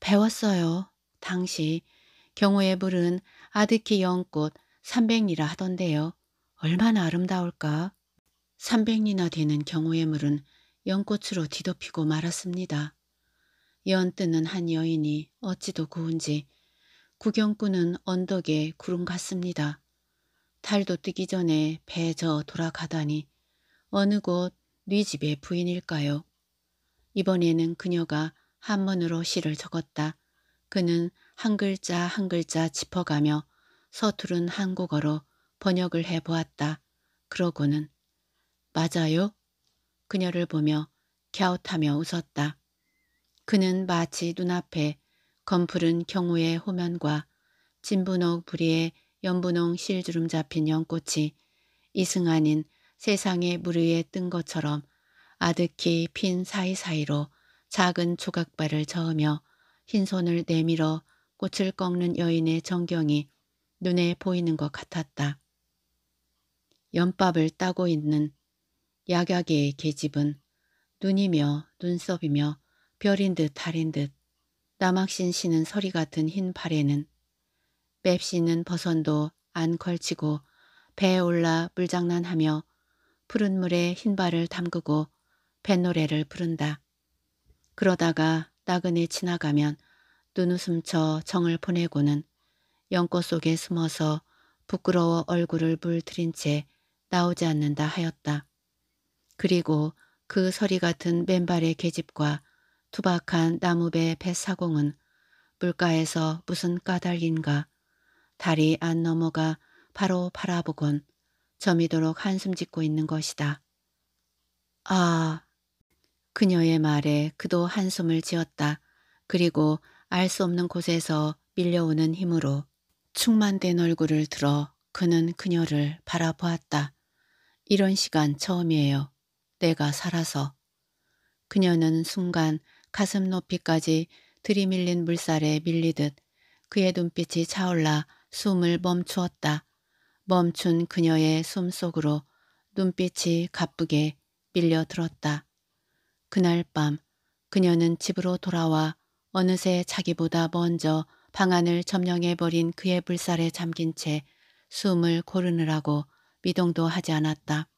배웠어요. 당시 경호의 물은 아득히 연꽃 3 0 0리라 하던데요. 얼마나 아름다울까. 3 0 0리나 되는 경우의 물은 연꽃으로 뒤덮이고 말았습니다. 연뜨는 한 여인이 어찌도 고운지 구경꾼은 언덕에 구름 갔습니다 달도 뜨기 전에 배에 저 돌아가다니 어느 곳네 집의 부인일까요? 이번에는 그녀가 한문으로 시를 적었다. 그는 한 글자 한 글자 짚어가며 서투른 한국어로 번역을 해보았다. 그러고는 맞아요? 그녀를 보며 갸웃하며 웃었다. 그는 마치 눈앞에 검푸른 경우의 호면과 진분홍 부리에 연분홍 실주름 잡힌 연꽃이 이승 아닌 세상의 물 위에 뜬 것처럼 아득히 핀 사이사이로 작은 조각발을 저으며 흰손을 내밀어 꽃을 꺾는 여인의 정경이 눈에 보이는 것 같았다. 연밥을 따고 있는 약약의 계집은 눈이며 눈썹이며 별인 듯 달인 듯나막신 씨는 서리 같은 흰 발에는 뺍씨는 버선도 안 걸치고 배에 올라 물장난하며 푸른 물에 흰발을 담그고 뱃노래를 부른다. 그러다가 나그네 지나가면 눈웃음쳐 정을 보내고는 연꽃 속에 숨어서 부끄러워 얼굴을 물들인 채 나오지 않는다 하였다. 그리고 그 서리 같은 맨발의 계집과 투박한 나무배 뱃사공은 물가에서 무슨 까닭인가 다리 안 넘어가 바로 바라보곤 점이도록 한숨 짓고 있는 것이다. 아, 그녀의 말에 그도 한숨을 지었다. 그리고 알 수 없는 곳에서 밀려오는 힘으로 충만된 얼굴을 들어 그는 그녀를 바라보았다. 이런 시간 처음이에요. 내가 살아서. 그녀는 순간 가슴 높이까지 들이밀린 물살에 밀리듯 그의 눈빛이 차올라 숨을 멈추었다. 멈춘 그녀의 숨속으로 눈빛이 가쁘게 밀려들었다. 그날 밤 그녀는 집으로 돌아와 어느새 자기보다 먼저 방안을 점령해버린 그의 불살에 잠긴 채 숨을 고르느라고 미동도 하지 않았다.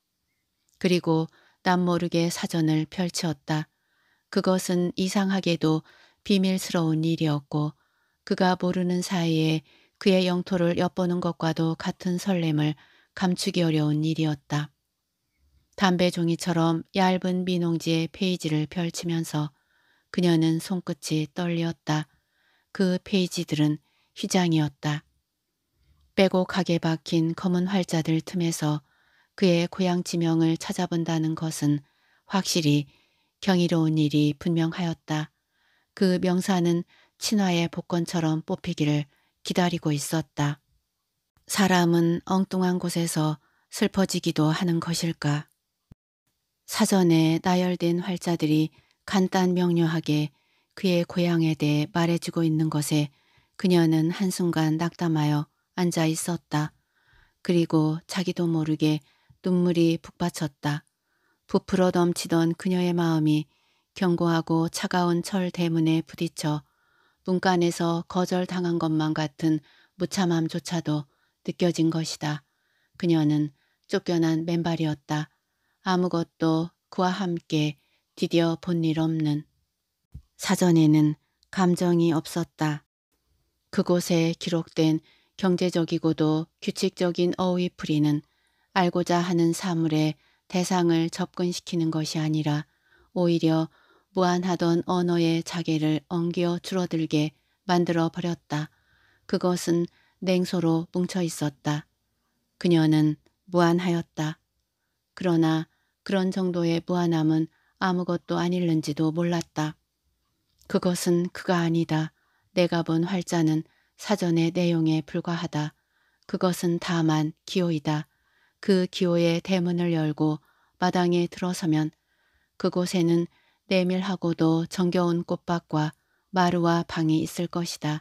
그리고 남 모르게 사전을 펼치었다. 그것은 이상하게도 비밀스러운 일이었고 그가 모르는 사이에 그의 영토를 엿보는 것과도 같은 설렘을 감추기 어려운 일이었다. 담배 종이처럼 얇은 민홍지의 페이지를 펼치면서 그녀는 손끝이 떨리었다. 그 페이지들은 휘장이었다. 빼곡하게 박힌 검은 활자들 틈에서 그의 고향 지명을 찾아본다는 것은 확실히 경이로운 일이 분명하였다. 그 명사는 친화의 복권처럼 뽑히기를 기다리고 있었다. 사람은 엉뚱한 곳에서 슬퍼지기도 하는 것일까. 사전에 나열된 활자들이 간단 명료하게 그의 고향에 대해 말해주고 있는 것에 그녀는 한순간 낙담하여 앉아 있었다. 그리고 자기도 모르게 눈물이 북받쳤다. 부풀어 넘치던 그녀의 마음이 견고하고 차가운 철 대문에 부딪혀 문간에서 거절당한 것만 같은 무참함조차도 느껴진 것이다. 그녀는 쫓겨난 맨발이었다. 아무것도 그와 함께 드디어본 일 없는 사전에는 감정이 없었다. 그곳에 기록된 경제적이고도 규칙적인 어휘풀이는 알고자 하는 사물에 대상을 접근시키는 것이 아니라 오히려 무한하던 언어의 자개를 엉겨 줄어들게 만들어 버렸다. 그것은 냉소로 뭉쳐 있었다. 그녀는 무한하였다. 그러나 그런 정도의 무한함은 아무것도 아닐는지도 몰랐다. 그것은 그가 아니다. 내가 본 활자는 사전의 내용에 불과하다. 그것은 다만 기호이다. 그 기호의 대문을 열고 마당에 들어서면 그곳에는 내밀하고도 정겨운 꽃밭과 마루와 방이 있을 것이다.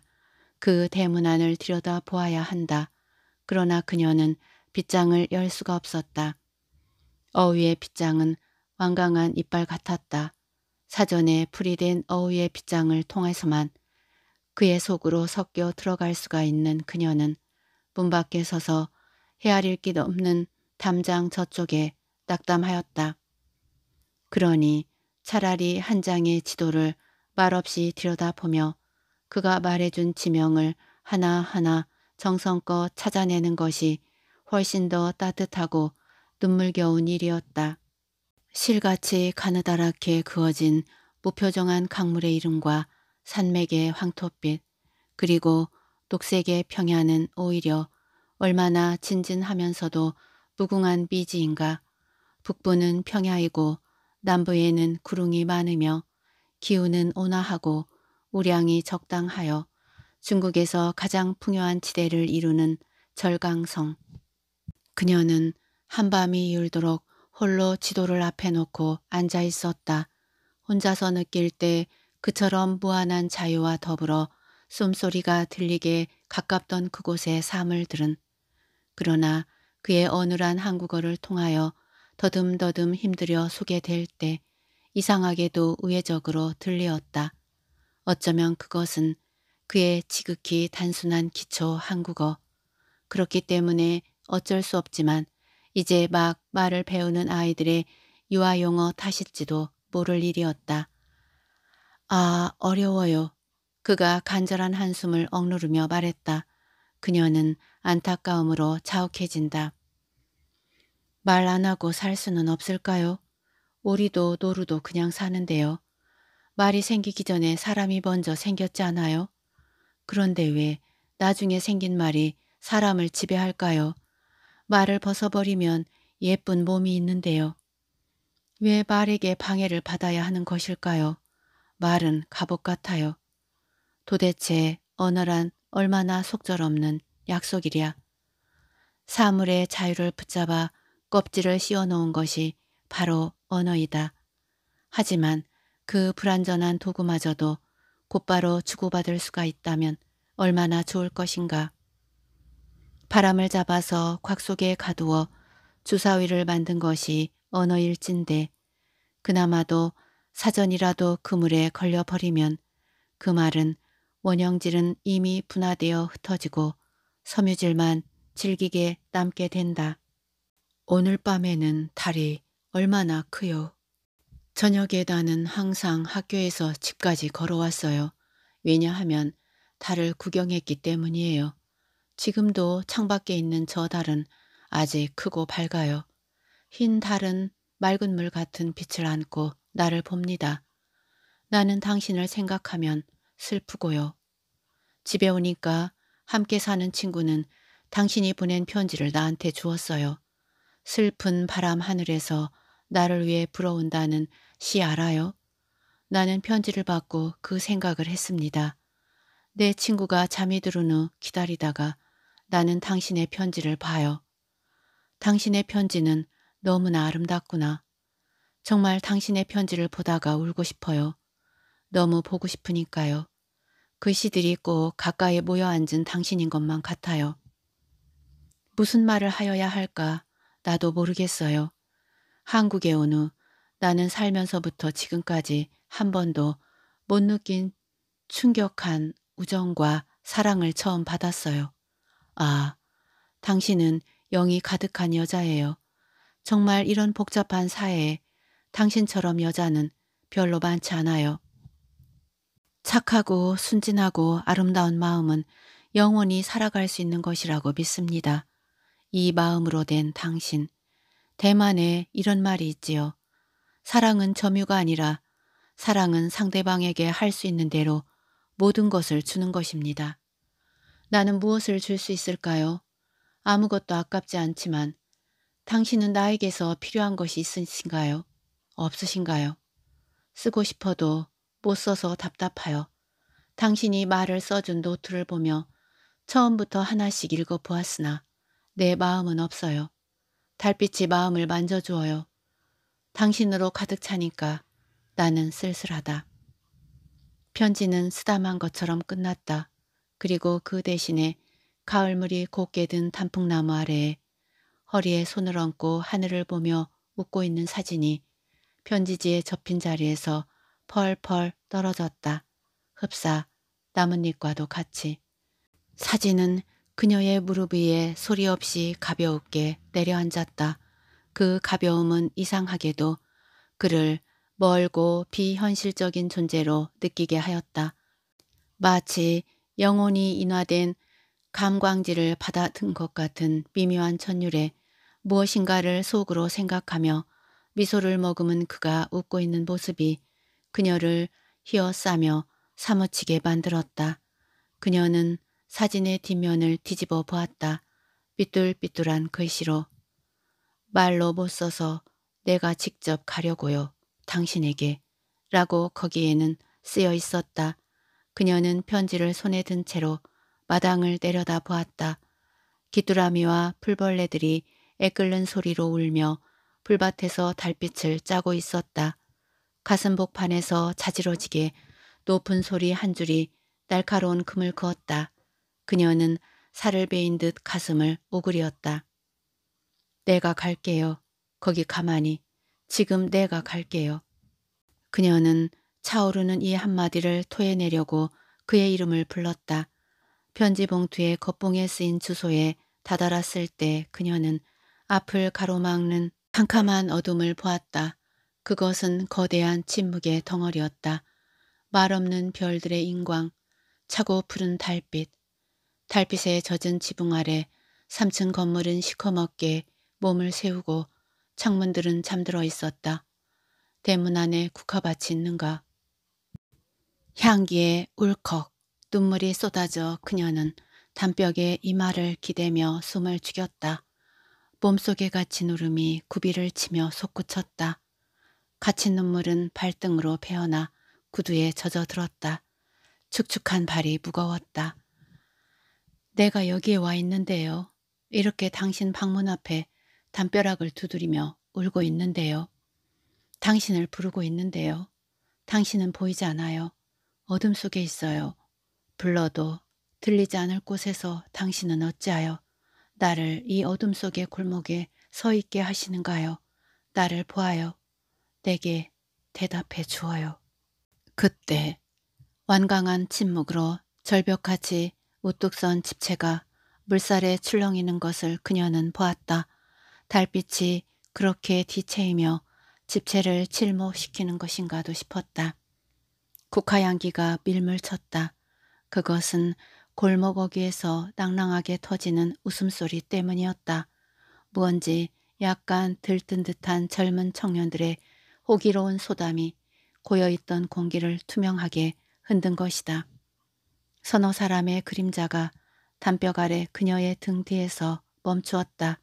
그 대문 안을 들여다 보아야 한다. 그러나 그녀는 빗장을 열 수가 없었다. 어휘의 빗장은 완강한 이빨 같았다. 사전에 풀이된 어우의 빗장을 통해서만 그의 속으로 섞여 들어갈 수가 있는 그녀는 문 밖에 서서 헤아릴 길 없는 담장 저쪽에 낙담하였다. 그러니 차라리 한 장의 지도를 말없이 들여다보며 그가 말해준 지명을 하나하나 정성껏 찾아내는 것이 훨씬 더 따뜻하고 눈물겨운 일이었다. 실같이 가느다랗게 그어진 무표정한 강물의 이름과 산맥의 황토빛 그리고 녹색의 평야는 오히려 얼마나 진진하면서도 무궁한 비지인가 북부는 평야이고 남부에는 구릉이 많으며 기후는 온화하고 우량이 적당하여 중국에서 가장 풍요한 지대를 이루는 절강성. 그녀는 한밤이 울도록 홀로 지도를 앞에 놓고 앉아 있었다. 혼자서 느낄 때 그처럼 무한한 자유와 더불어 숨소리가 들리게 가깝던 그곳의 사물 들은 그러나 그의 어눌한 한국어를 통하여 더듬더듬 힘들여 소개될 때 이상하게도 우회적으로 들리었다. 어쩌면 그것은 그의 지극히 단순한 기초 한국어. 그렇기 때문에 어쩔 수 없지만 이제 막 말을 배우는 아이들의 유아용어 탓일지도 모를 일이었다. 아 어려워요. 그가 간절한 한숨을 억누르며 말했다. 그녀는 안타까움으로 자욱해진다. 말 안 하고 살 수는 없을까요? 우리도 노루도 그냥 사는데요. 말이 생기기 전에 사람이 먼저 생겼지 않아요? 그런데 왜 나중에 생긴 말이 사람을 지배할까요? 말을 벗어버리면 예쁜 몸이 있는데요. 왜 말에게 방해를 받아야 하는 것일까요? 말은 갑옷 같아요. 도대체 언어란 얼마나 속절없는 약속이랴. 사물의 자유를 붙잡아 껍질을 씌워놓은 것이 바로 언어이다. 하지만 그 불완전한 도구마저도 곧바로 주고받을 수가 있다면 얼마나 좋을 것인가. 바람을 잡아서 곽 속에 가두어 주사위를 만든 것이 언어일진데 그나마도 사전이라도 그물에 걸려버리면 그 말은 원형질은 이미 분화되어 흩어지고 섬유질만 질기게 남게 된다. 오늘 밤에는 달이 얼마나 크요. 저녁에 나는 항상 학교에서 집까지 걸어왔어요. 왜냐하면 달을 구경했기 때문이에요. 지금도 창밖에 있는 저 달은 아직 크고 밝아요. 흰 달은 맑은 물 같은 빛을 안고 나를 봅니다. 나는 당신을 생각하면 슬프고요. 집에 오니까 함께 사는 친구는 당신이 보낸 편지를 나한테 주었어요. 슬픈 바람 하늘에서 나를 위해 불어온다는 시 알아요? 나는 편지를 받고 그 생각을 했습니다. 내 친구가 잠이 들은 후 기다리다가 나는 당신의 편지를 봐요. 당신의 편지는 너무나 아름답구나. 정말 당신의 편지를 보다가 울고 싶어요. 너무 보고 싶으니까요. 글씨들이 꼭 가까이 모여 앉은 당신인 것만 같아요. 무슨 말을 하여야 할까 나도 모르겠어요. 한국에 온 후 나는 살면서부터 지금까지 한 번도 못 느낀 충격한 우정과 사랑을 처음 받았어요. 아, 당신은 영이 가득한 여자예요. 정말 이런 복잡한 사회에 당신처럼 여자는 별로 많지 않아요. 착하고 순진하고 아름다운 마음은 영원히 살아갈 수 있는 것이라고 믿습니다. 이 마음으로 된 당신. 대만에 이런 말이 있지요. 사랑은 점유가 아니라 사랑은 상대방에게 할 수 있는 대로 모든 것을 주는 것입니다. 나는 무엇을 줄 수 있을까요? 아무것도 아깝지 않지만 당신은 나에게서 필요한 것이 있으신가요? 없으신가요? 쓰고 싶어도 못 써서 답답하여 당신이 말을 써준 노트를 보며 처음부터 하나씩 읽어보았으나 내 마음은 없어요. 달빛이 마음을 만져주어요. 당신으로 가득 차니까 나는 쓸쓸하다. 편지는 쓰담한 것처럼 끝났다. 그리고 그 대신에 가을물이 곱게 든 단풍나무 아래에 허리에 손을 얹고 하늘을 보며 웃고 있는 사진이 편지지에 접힌 자리에서 펄펄 떨어졌다. 흡사 나뭇잎과도 같이. 사진은 그녀의 무릎 위에 소리 없이 가벼우게 내려앉았다. 그 가벼움은 이상하게도 그를 멀고 비현실적인 존재로 느끼게 하였다. 마치 영혼이 인화된 감광지를 받아든 것 같은 미묘한 천율에 무엇인가를 속으로 생각하며 미소를 머금은 그가 웃고 있는 모습이 그녀를 휘어싸며 사무치게 만들었다. 그녀는 사진의 뒷면을 뒤집어 보았다. 삐뚤삐뚤한 글씨로 말로 못 써서 내가 직접 가려고요. 당신에게 라고 거기에는 쓰여 있었다. 그녀는 편지를 손에 든 채로 마당을 내려다 보았다. 기뚜라미와 풀벌레들이 애끓는 소리로 울며 풀밭에서 달빛을 짜고 있었다. 가슴복판에서 자지러지게 높은 소리 한 줄이 날카로운 금을 그었다. 그녀는 살을 베인 듯 가슴을 오그리었다. 내가 갈게요. 거기 가만히. 지금 내가 갈게요. 그녀는 차오르는 이 한마디를 토해내려고 그의 이름을 불렀다. 편지 봉투에 겉봉에 쓰인 주소에 다다랐을 때 그녀는 앞을 가로막는 캄캄한 어둠을 보았다. 그것은 거대한 침묵의 덩어리였다. 말없는 별들의 인광, 차고 푸른 달빛, 달빛에 젖은 지붕 아래 3층 건물은 시커멓게 몸을 세우고 창문들은 잠들어 있었다. 대문 안에 국화밭이 있는가? 향기에 울컥 눈물이 쏟아져 그녀는 담벽에 이마를 기대며 숨을 죽였다. 몸속에 갇힌 울음이 구비를 치며 솟구쳤다. 갇힌 눈물은 발등으로 베어나 구두에 젖어들었다. 축축한 발이 무거웠다. 내가 여기에 와 있는데요. 이렇게 당신 방문 앞에 담벼락을 두드리며 울고 있는데요. 당신을 부르고 있는데요. 당신은 보이지 않아요. 어둠 속에 있어요. 불러도 들리지 않을 곳에서 당신은 어찌하여 나를 이 어둠 속의 골목에 서 있게 하시는가요? 나를 보아요. 내게 대답해 주어요. 그때 완강한 침묵으로 절벽같이 우뚝 선 집체가 물살에 출렁이는 것을 그녀는 보았다. 달빛이 그렇게 뒤채이며 집체를 칠목시키는 것인가도 싶었다. 국화향기가 밀물쳤다. 그것은 골목 어귀에서 낭랑하게 터지는 웃음소리 때문이었다. 무언지 약간 들뜬 듯한 젊은 청년들의 호기로운 소담이 고여있던 공기를 투명하게 흔든 것이다. 서너 사람의 그림자가 담벽 아래 그녀의 등 뒤에서 멈추었다.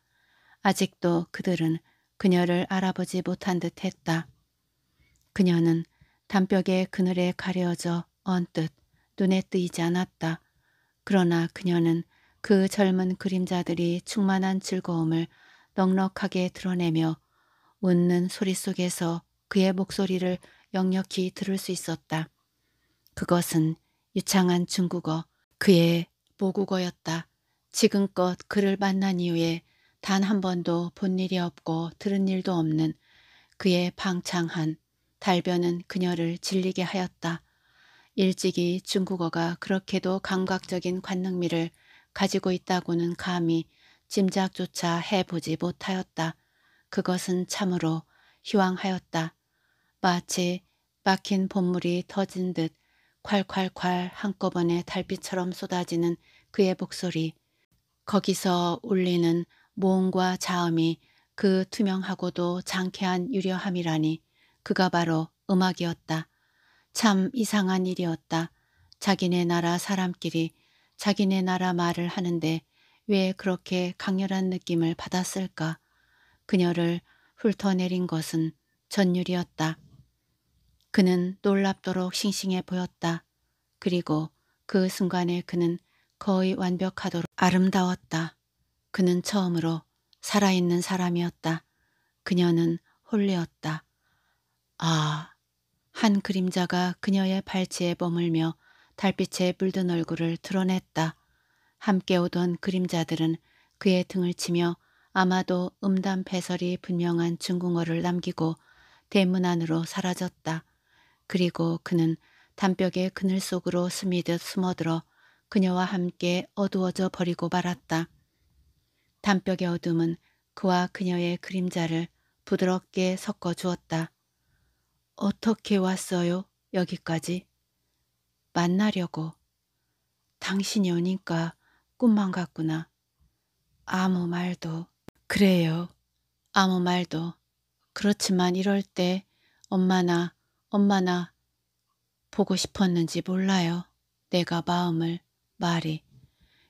아직도 그들은 그녀를 알아보지 못한 듯 했다. 그녀는 담벽의 그늘에 가려져 언뜻 눈에 뜨이지 않았다. 그러나 그녀는 그 젊은 그림자들이 충만한 즐거움을 넉넉하게 드러내며 웃는 소리 속에서 그의 목소리를 역력히 들을 수 있었다. 그것은 유창한 중국어, 그의 모국어였다. 지금껏 그를 만난 이후에 단 한 번도 본 일이 없고 들은 일도 없는 그의 방창한 달변은 그녀를 질리게 하였다. 일찍이 중국어가 그렇게도 감각적인 관능미를 가지고 있다고는 감히 짐작조차 해보지 못하였다. 그것은 참으로 희왕하였다. 마치 막힌 봄물이 터진 듯 콸콸콸 한꺼번에 달빛처럼 쏟아지는 그의 목소리. 거기서 울리는 모음과 자음이 그 투명하고도 장쾌한 유려함이라니 그가 바로 음악이었다. 참 이상한 일이었다. 자기네 나라 사람끼리 자기네 나라 말을 하는데 왜 그렇게 강렬한 느낌을 받았을까? 그녀를 훑어내린 것은 전율이었다. 그는 놀랍도록 싱싱해 보였다. 그리고 그 순간에 그는 거의 완벽하도록 아름다웠다. 그는 처음으로 살아있는 사람이었다. 그녀는 홀리였다. 아, 한 그림자가 그녀의 발치에 머물며 달빛에 물든 얼굴을 드러냈다. 함께 오던 그림자들은 그의 등을 치며 아마도 음담 패설이 분명한 중궁어를 남기고 대문 안으로 사라졌다. 그리고 그는 담벽의 그늘 속으로 스미듯 숨어들어 그녀와 함께 어두워져 버리고 말았다. 담벽의 어둠은 그와 그녀의 그림자를 부드럽게 섞어 주었다. 어떻게 왔어요? 여기까지. 만나려고. 당신이 오니까 꿈만 같구나. 아무 말도. 그래요. 아무 말도. 그렇지만 이럴 때 엄마나 엄마나 보고 싶었는지 몰라요. 내가 마음을 말이.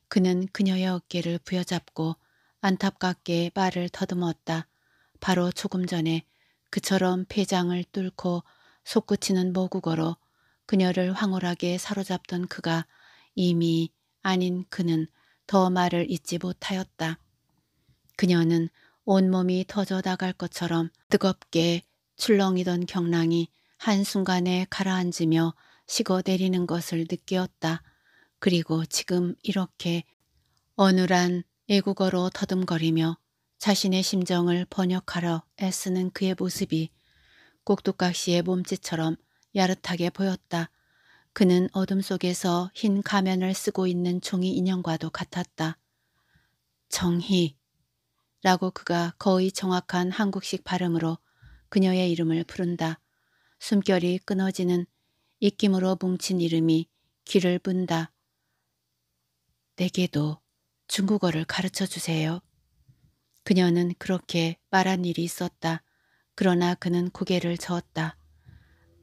그는 그녀의 어깨를 부여잡고 안타깝게 말을 더듬었다. 바로 조금 전에 그처럼 폐장을 뚫고 솟구치는 모국어로 그녀를 황홀하게 사로잡던 그가 이미 아닌 그는 더 말을 잇지 못하였다. 그녀는 온몸이 터져 나갈 것처럼 뜨겁게 출렁이던 경랑이 한순간에 가라앉으며 식어내리는 것을 느끼었다. 그리고 지금 이렇게 어눌한 애국어로 더듬거리며 자신의 심정을 번역하러 애쓰는 그의 모습이 꼭두각시의 몸짓처럼 야릇하게 보였다. 그는 어둠 속에서 흰 가면을 쓰고 있는 종이 인형과도 같았다. 정희 라고 그가 거의 정확한 한국식 발음으로 그녀의 이름을 부른다. 숨결이 끊어지는 입김으로 뭉친 이름이 귀를 분다. 내게도 중국어를 가르쳐 주세요. 그녀는 그렇게 말한 일이 있었다. 그러나 그는 고개를 저었다.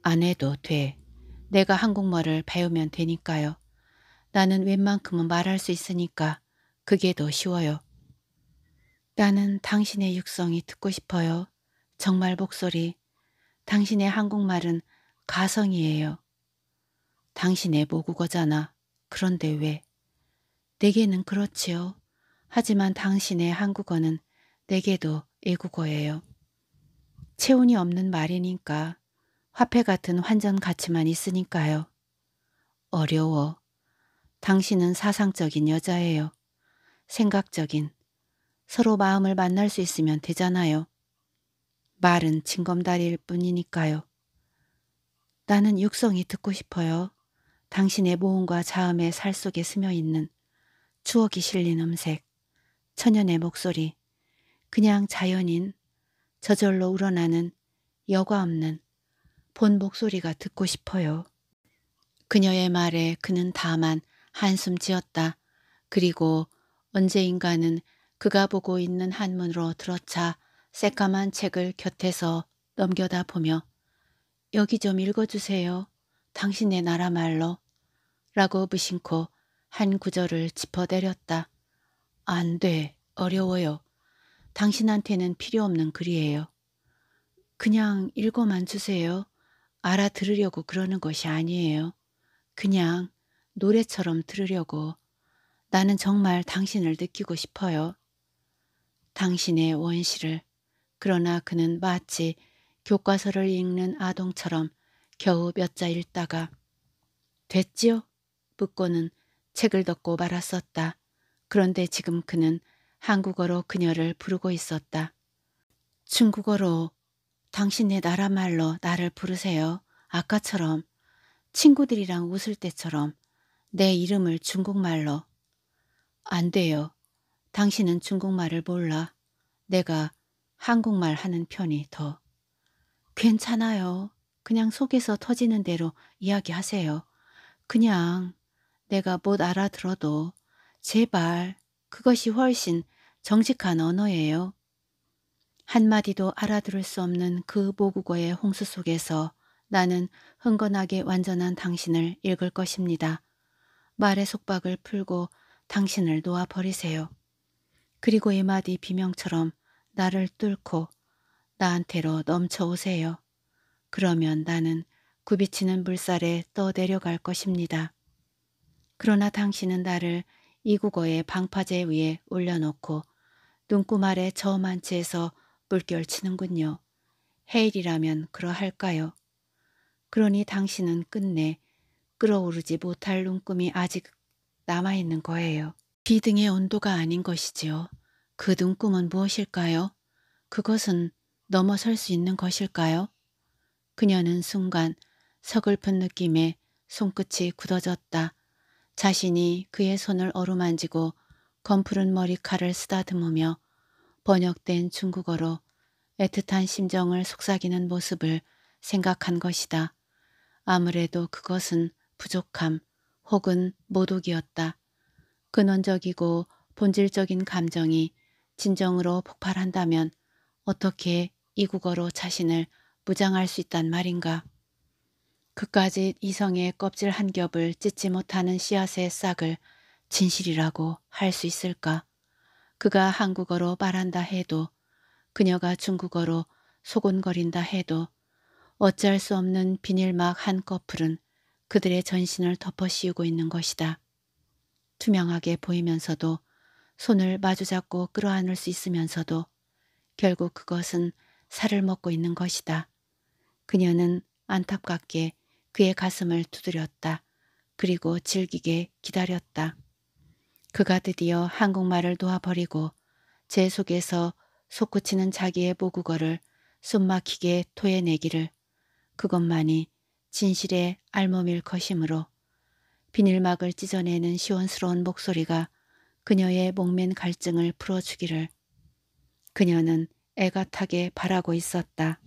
안 해도 돼. 내가 한국말을 배우면 되니까요. 나는 웬만큼은 말할 수 있으니까 그게 더 쉬워요. 나는 당신의 육성이 듣고 싶어요. 정말 목소리. 당신의 한국말은 가성이에요. 당신의 모국어잖아. 그런데 왜? 내게는 그렇지요. 하지만 당신의 한국어는 내게도 애국어예요. 체온이 없는 말이니까 화폐 같은 환전 가치만 있으니까요. 어려워. 당신은 사상적인 여자예요. 생각적인. 서로 마음을 만날 수 있으면 되잖아요. 말은 징검다리일 뿐이니까요. 나는 육성이 듣고 싶어요. 당신의 모음과 자음의 살 속에 스며 있는 추억이 실린 음색, 천연의 목소리, 그냥 자연인 저절로 우러나는 여과 없는 본 목소리가 듣고 싶어요. 그녀의 말에 그는 다만 한숨 지었다. 그리고 언제인가는 그가 보고 있는 한문으로 들어차 새까만 책을 곁에서 넘겨다 보며 여기 좀 읽어주세요. 당신의 나라 말로 라고 무심코 한 구절을 짚어내렸다. 안 돼. 어려워요. 당신한테는 필요 없는 글이에요. 그냥 읽어만 주세요. 알아들으려고 그러는 것이 아니에요. 그냥 노래처럼 들으려고. 나는 정말 당신을 느끼고 싶어요. 당신의 원시를. 그러나 그는 마치 교과서를 읽는 아동처럼 겨우 몇 자 읽다가 됐지요? 묻고는 책을 덮고 말았었다. 그런데 지금 그는 한국어로 그녀를 부르고 있었다. 중국어로 당신의 나라 말로 나를 부르세요. 아까처럼 친구들이랑 웃을 때처럼 내 이름을 중국말로. 안 돼요. 당신은 중국말을 몰라. 내가 한국말 하는 편이 더. 괜찮아요. 그냥 속에서 터지는 대로 이야기하세요. 그냥 내가 못 알아들어도 제발 그것이 훨씬 정직한 언어예요. 한마디도 알아들을 수 없는 그 모국어의 홍수 속에서 나는 흥건하게 완전한 당신을 읽을 것입니다. 말의 속박을 풀고 당신을 놓아버리세요. 그리고 이 마디 비명처럼 나를 뚫고 나한테로 넘쳐오세요. 그러면 나는 굽이치는 물살에 떠내려갈 것입니다. 그러나 당신은 나를 이국어의 방파제 위에 올려놓고 눈금 아래 저만 채에서 물결치는군요. 헤일이라면 그러할까요? 그러니 당신은 끝내 끓어오르지 못할 눈금이 아직 남아있는 거예요. 비등의 온도가 아닌 것이지요. 그 눈금은 무엇일까요? 그것은 넘어설 수 있는 것일까요? 그녀는 순간 서글픈 느낌에 손끝이 굳어졌다. 자신이 그의 손을 어루만지고 검푸른 머리칼을 쓰다듬으며 번역된 중국어로 애틋한 심정을 속삭이는 모습을 생각한 것이다. 아무래도 그것은 부족함 혹은 모독이었다. 근원적이고 본질적인 감정이 진정으로 폭발한다면 어떻게 이국어로 자신을 무장할 수 있단 말인가. 그까지 이성의 껍질 한 겹을 찢지 못하는 씨앗의 싹을 진실이라고 할 수 있을까? 그가 한국어로 말한다 해도 그녀가 중국어로 소곤거린다 해도 어쩔수 없는 비닐막 한커플은 그들의 전신을 덮어씌우고 있는 것이다. 투명하게 보이면서도 손을 마주잡고 끌어안을 수 있으면서도 결국 그것은 살을 먹고 있는 것이다. 그녀는 안타깝게 그의 가슴을 두드렸다. 그리고 질기게 기다렸다. 그가 드디어 한국말을 놓아버리고 제 속에서 솟구치는 자기의 모국어를 숨막히게 토해내기를 그것만이 진실의 알몸일 것이므로 비닐막을 찢어내는 시원스러운 목소리가 그녀의 목맨 갈증을 풀어주기를 그녀는 애가타게 바라고 있었다.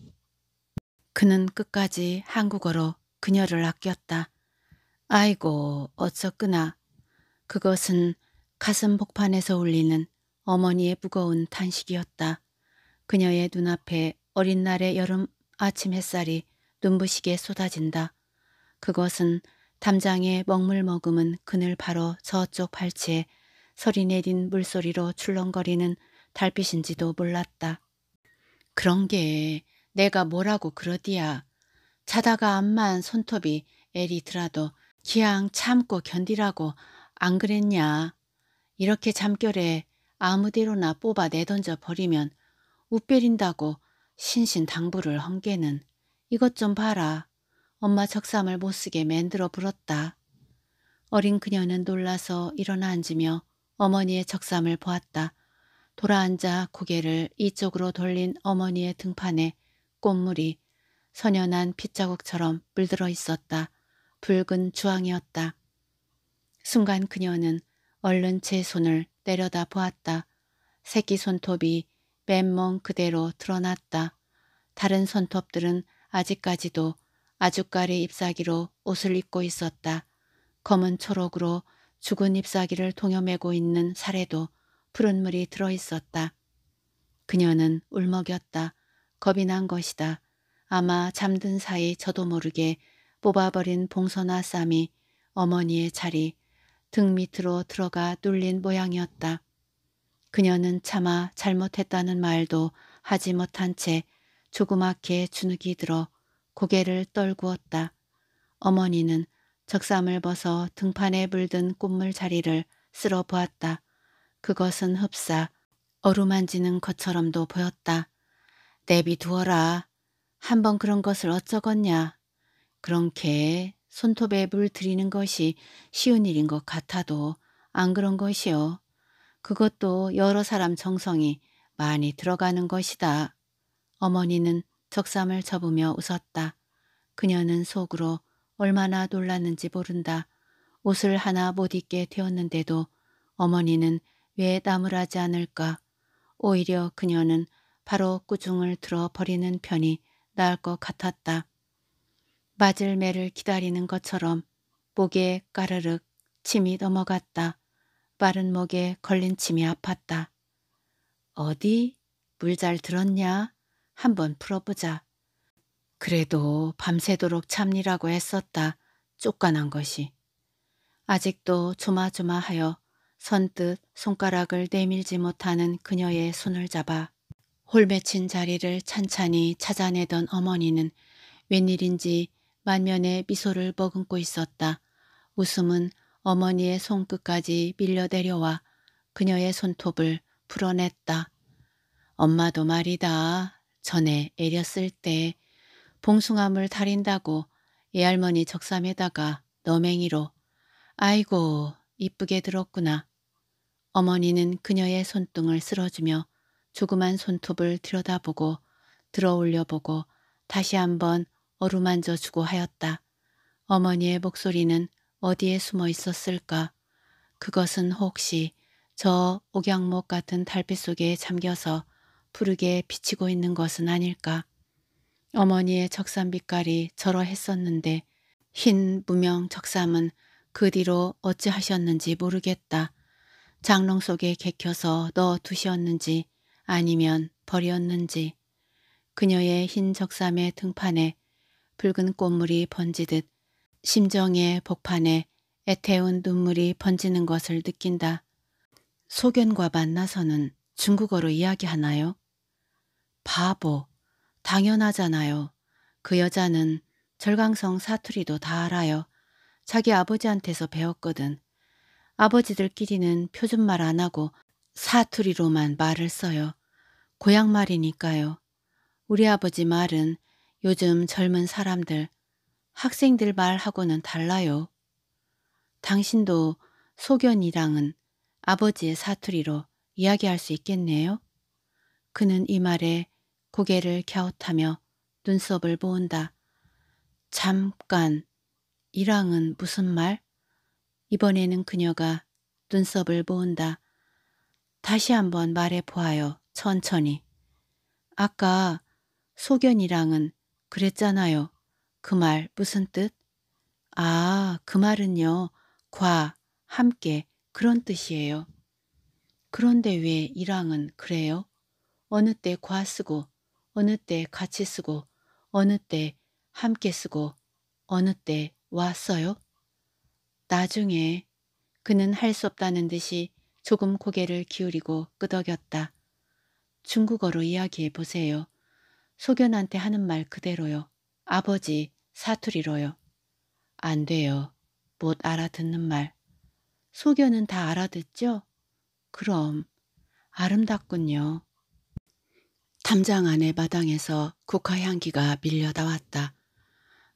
그는 끝까지 한국어로 그녀를 아꼈다. 아이고 어쩌구나. 그것은 가슴 복판에서 울리는 어머니의 무거운 탄식이었다. 그녀의 눈앞에 어린 날의 여름 아침 햇살이 눈부시게 쏟아진다. 그것은 담장에 먹물 머금은 그늘 바로 저쪽 발치에 서리 내린 물소리로 출렁거리는 달빛인지도 몰랐다. 그런 게 내가 뭐라고 그러디야. 자다가 암만 손톱이 애리 더라도 기왕 참고 견디라고 안 그랬냐. 이렇게 잠결에 아무데로나 뽑아 내던져 버리면 웃베린다고 신신당부를 헌게는 이것 좀 봐라. 엄마 적삼을 못쓰게 맨들어 불었다. 어린 그녀는 놀라서 일어나 앉으며 어머니의 적삼을 보았다. 돌아앉아 고개를 이쪽으로 돌린 어머니의 등판에 꽃물이 선연한 핏자국처럼 물들어 있었다. 붉은 주황이었다. 순간 그녀는 얼른 제 손을 내려다 보았다. 새끼 손톱이 맨몸 그대로 드러났다. 다른 손톱들은 아직까지도 아주까리 잎사귀로 옷을 입고 있었다. 검은 초록으로 죽은 잎사귀를 동여매고 있는 살에도 푸른 물이 들어있었다. 그녀는 울먹였다. 겁이 난 것이다. 아마 잠든 사이 저도 모르게 뽑아버린 봉선화 쌈이 어머니의 자리 등 밑으로 들어가 뚫린 모양이었다. 그녀는 차마 잘못했다는 말도 하지 못한 채 조그맣게 주눅이 들어 고개를 떨구었다. 어머니는 적삼을 벗어 등판에 물든 꽃물 자리를 쓸어 보았다. 그것은 흡사 어루만지는 것처럼도 보였다. 내비두어라. 한번 그런 것을 어쩌겠냐. 그렇게 손톱에 물 들이는 것이 쉬운 일인 것 같아도 안 그런 것이요. 그것도 여러 사람 정성이 많이 들어가는 것이다. 어머니는 적삼을 접으며 웃었다. 그녀는 속으로 얼마나 놀랐는지 모른다. 옷을 하나 못 입게 되었는데도 어머니는 왜나무라지 않을까. 오히려 그녀는 바로 꾸중을 들어버리는 편이 나을 것 같았다. 맞을 매를 기다리는 것처럼 목에 까르륵 침이 넘어갔다. 빠른 목에 걸린 침이 아팠다. 어디? 물 잘 들었냐? 한번 풀어보자. 그래도 밤새도록 참니라고 했었다. 쫓겨난 것이. 아직도 조마조마하여 선뜻 손가락을 내밀지 못하는 그녀의 손을 잡아 홀맺힌 자리를 찬찬히 찾아내던 어머니는 웬일인지 만면에 미소를 머금고 있었다. 웃음은 어머니의 손끝까지 밀려 내려와 그녀의 손톱을 풀어냈다. 엄마도 말이다. 전에 애렸을 때 봉숭아물 달인다고 애할머니 적삼에다가 너맹이로 아이고 이쁘게 들었구나. 어머니는 그녀의 손등을 쓸어주며 조그만 손톱을 들여다보고 들어올려보고 다시 한번 어루만져주고 하였다. 어머니의 목소리는 어디에 숨어 있었을까? 그것은 혹시 저 옥양목 같은 달빛 속에 잠겨서 푸르게 비치고 있는 것은 아닐까? 어머니의 적삼 빛깔이 저러했었는데 흰 무명 적삼은 그 뒤로 어찌하셨는지 모르겠다. 장롱 속에 개켜서 넣어 두셨는지 아니면 버렸는지 그녀의 흰 적삼의 등판에 붉은 꽃물이 번지듯 심정의 복판에 애태운 눈물이 번지는 것을 느낀다. 소견과 만나서는 중국어로 이야기하나요? 바보, 당연하잖아요. 그 여자는 절강성 사투리도 다 알아요. 자기 아버지한테서 배웠거든. 아버지들끼리는 표준말 안 하고 사투리로만 말을 써요. 고향 말이니까요. 우리 아버지 말은 요즘 젊은 사람들, 학생들 말하고는 달라요. 당신도 소견이랑은 아버지의 사투리로 이야기할 수 있겠네요. 그는 이 말에 고개를 갸웃하며 눈썹을 모은다. 잠깐, 이랑은 무슨 말? 이번에는 그녀가 눈썹을 모은다. 다시 한번 말해 보아요. 천천히. 아까 소견이랑은 그랬잖아요. 그 말 무슨 뜻? 아, 그 말은요. 과, 함께 그런 뜻이에요. 그런데 왜 이랑은 그래요? 어느 때 과 쓰고, 어느 때 같이 쓰고, 어느 때 함께 쓰고, 어느 때 왔어요? 나중에 그는 할 수 없다는 듯이 조금 고개를 기울이고 끄덕였다. 중국어로 이야기해 보세요. 소견한테 하는 말 그대로요. 아버지 사투리로요. 안 돼요. 못 알아듣는 말. 소견은 다 알아듣죠? 그럼 아름답군요. 담장 안의 마당에서 국화 향기가 밀려 나왔다.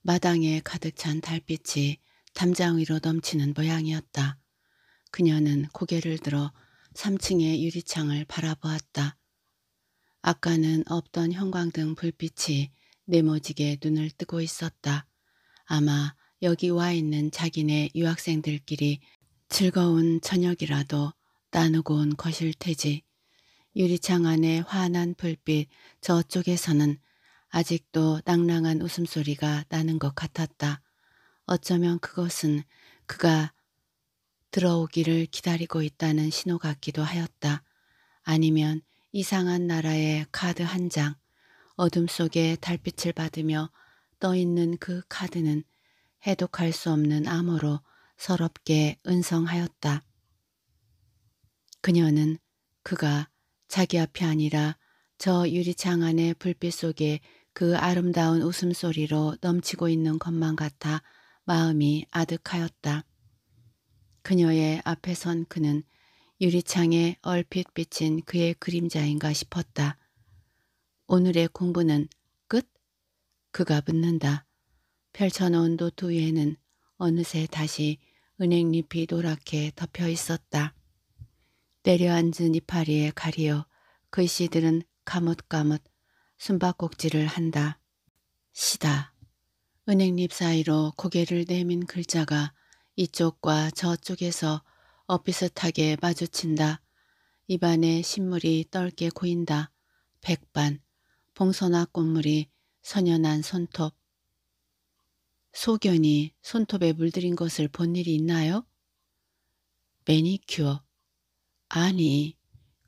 마당에 가득 찬 달빛이 담장 위로 넘치는 모양이었다. 그녀는 고개를 들어 3층의 유리창을 바라보았다. 아까는 없던 형광등 불빛이 네모지게 눈을 뜨고 있었다. 아마 여기 와 있는 자기네 유학생들끼리 즐거운 저녁이라도 나누고 온 것일 테지. 유리창 안에 환한 불빛 저쪽에서는 아직도 낭랑한 웃음소리가 나는 것 같았다. 어쩌면 그것은 그가 들어오기를 기다리고 있다는 신호 같기도 하였다. 아니면 이상한 나라의 카드 한 장, 어둠 속에 달빛을 받으며 떠있는 그 카드는 해독할 수 없는 암호로 서럽게 은성하였다. 그녀는 그가 자기 앞이 아니라 저 유리창 안의 불빛 속에 그 아름다운 웃음소리로 넘치고 있는 것만 같아 마음이 아득하였다. 그녀의 앞에 선 그는 유리창에 얼핏 비친 그의 그림자인가 싶었다. 오늘의 공부는 끝? 그가 묻는다. 펼쳐놓은 노트 위에는 어느새 다시 은행잎이 노랗게 덮여 있었다. 내려앉은 이파리에 가리어 글씨들은 가뭇가뭇 숨바꼭질을 한다. 시다. 은행잎 사이로 고개를 내민 글자가 이쪽과 저쪽에서 엇비슷하게 마주친다. 입안에 신물이 떫게 고인다. 백반, 봉선화 꽃물이 선연한 손톱. 소견이 손톱에 물들인 것을 본 일이 있나요? 매니큐어. 아니,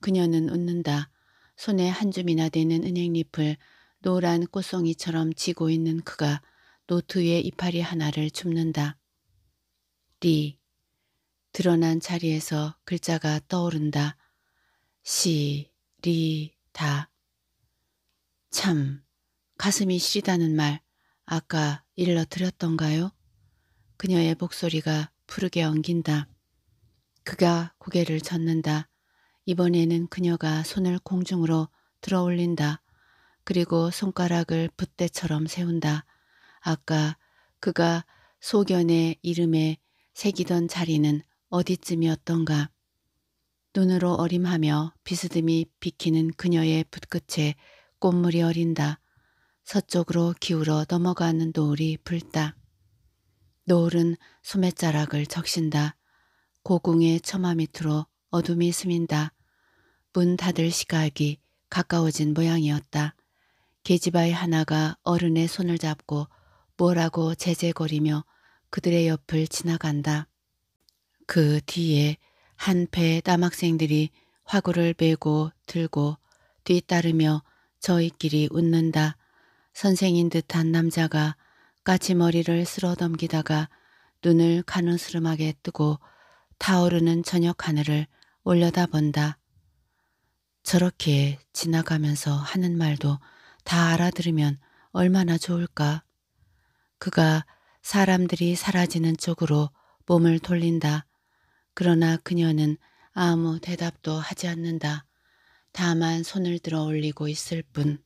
그녀는 웃는다. 손에 한 줌이나 되는 은행잎을 노란 꽃송이처럼 쥐고 있는 그가 노트 위에 이파리 하나를 줍는다. 리 드러난 자리에서 글자가 떠오른다. 시, 리, 다. 참, 가슴이 시리다는 말 아까 일러드렸던가요? 그녀의 목소리가 푸르게 엉긴다. 그가 고개를 젓는다. 이번에는 그녀가 손을 공중으로 들어 올린다. 그리고 손가락을 붓대처럼 세운다. 아까 그가 소견의 이름에 새기던 자리는 어디쯤이었던가. 눈으로 어림하며 비스듬히 비키는 그녀의 붓끝에 꽃물이 어린다. 서쪽으로 기울어 넘어가는 노을이 불다. 노을은 소매자락을 적신다. 고궁의 처마 밑으로 어둠이 스민다. 문 닫을 시각이 가까워진 모양이었다. 계집아이 하나가 어른의 손을 잡고 뭐라고 제재거리며 그들의 옆을 지나간다. 그 뒤에 한 배의 남학생들이 화구를 메고 들고 뒤따르며 저희끼리 웃는다. 선생인 듯한 남자가 까치머리를 쓸어 넘기다가 눈을 가누스름하게 뜨고 타오르는 저녁 하늘을 올려다본다. 저렇게 지나가면서 하는 말도 다 알아들으면 얼마나 좋을까. 그가 사람들이 사라지는 쪽으로 몸을 돌린다. 그러나 그녀는 아무 대답도 하지 않는다. 다만 손을 들어 올리고 있을 뿐.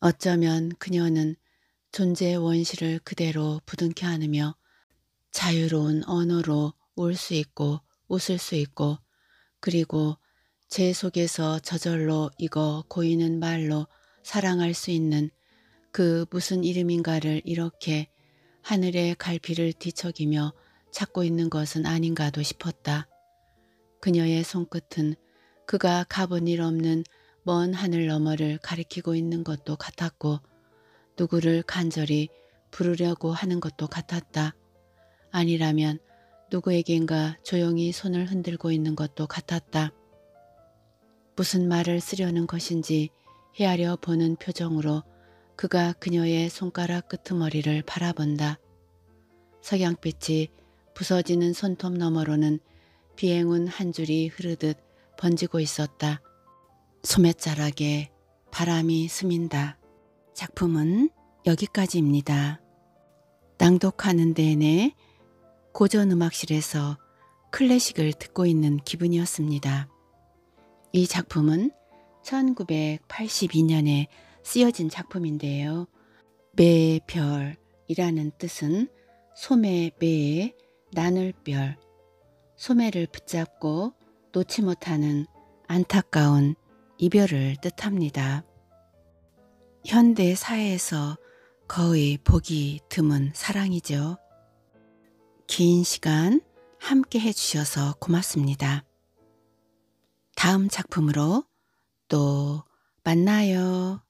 어쩌면 그녀는 존재의 원시를 그대로 부둥켜 안으며 자유로운 언어로 울 수 있고 웃을 수 있고 그리고 제 속에서 저절로 이거 고이는 말로 사랑할 수 있는 그 무슨 이름인가를 이렇게 하늘의 갈피를 뒤척이며 찾고 있는 것은 아닌가도 싶었다. 그녀의 손끝은 그가 가본 일 없는 먼 하늘 너머를 가리키고 있는 것도 같았고 누구를 간절히 부르려고 하는 것도 같았다. 아니라면 누구에겐가 조용히 손을 흔들고 있는 것도 같았다. 무슨 말을 쓰려는 것인지 헤아려 보는 표정으로 그가 그녀의 손가락 끄트머리를 바라본다. 석양빛이 부서지는 손톱 너머로는 비행운 한 줄이 흐르듯 번지고 있었다. 소매자락에 바람이 스민다. 작품은 여기까지입니다. 낭독하는 내내 고전음악실에서 클래식을 듣고 있는 기분이었습니다. 이 작품은 1982년에 쓰여진 작품인데요. 매별이라는 뜻은 소매 매에 나눌 별, 소매를 붙잡고 놓지 못하는 안타까운 이별을 뜻합니다. 현대 사회에서 거의 보기 드문 사랑이죠. 긴 시간 함께 해주셔서 고맙습니다. 다음 작품으로 또 만나요.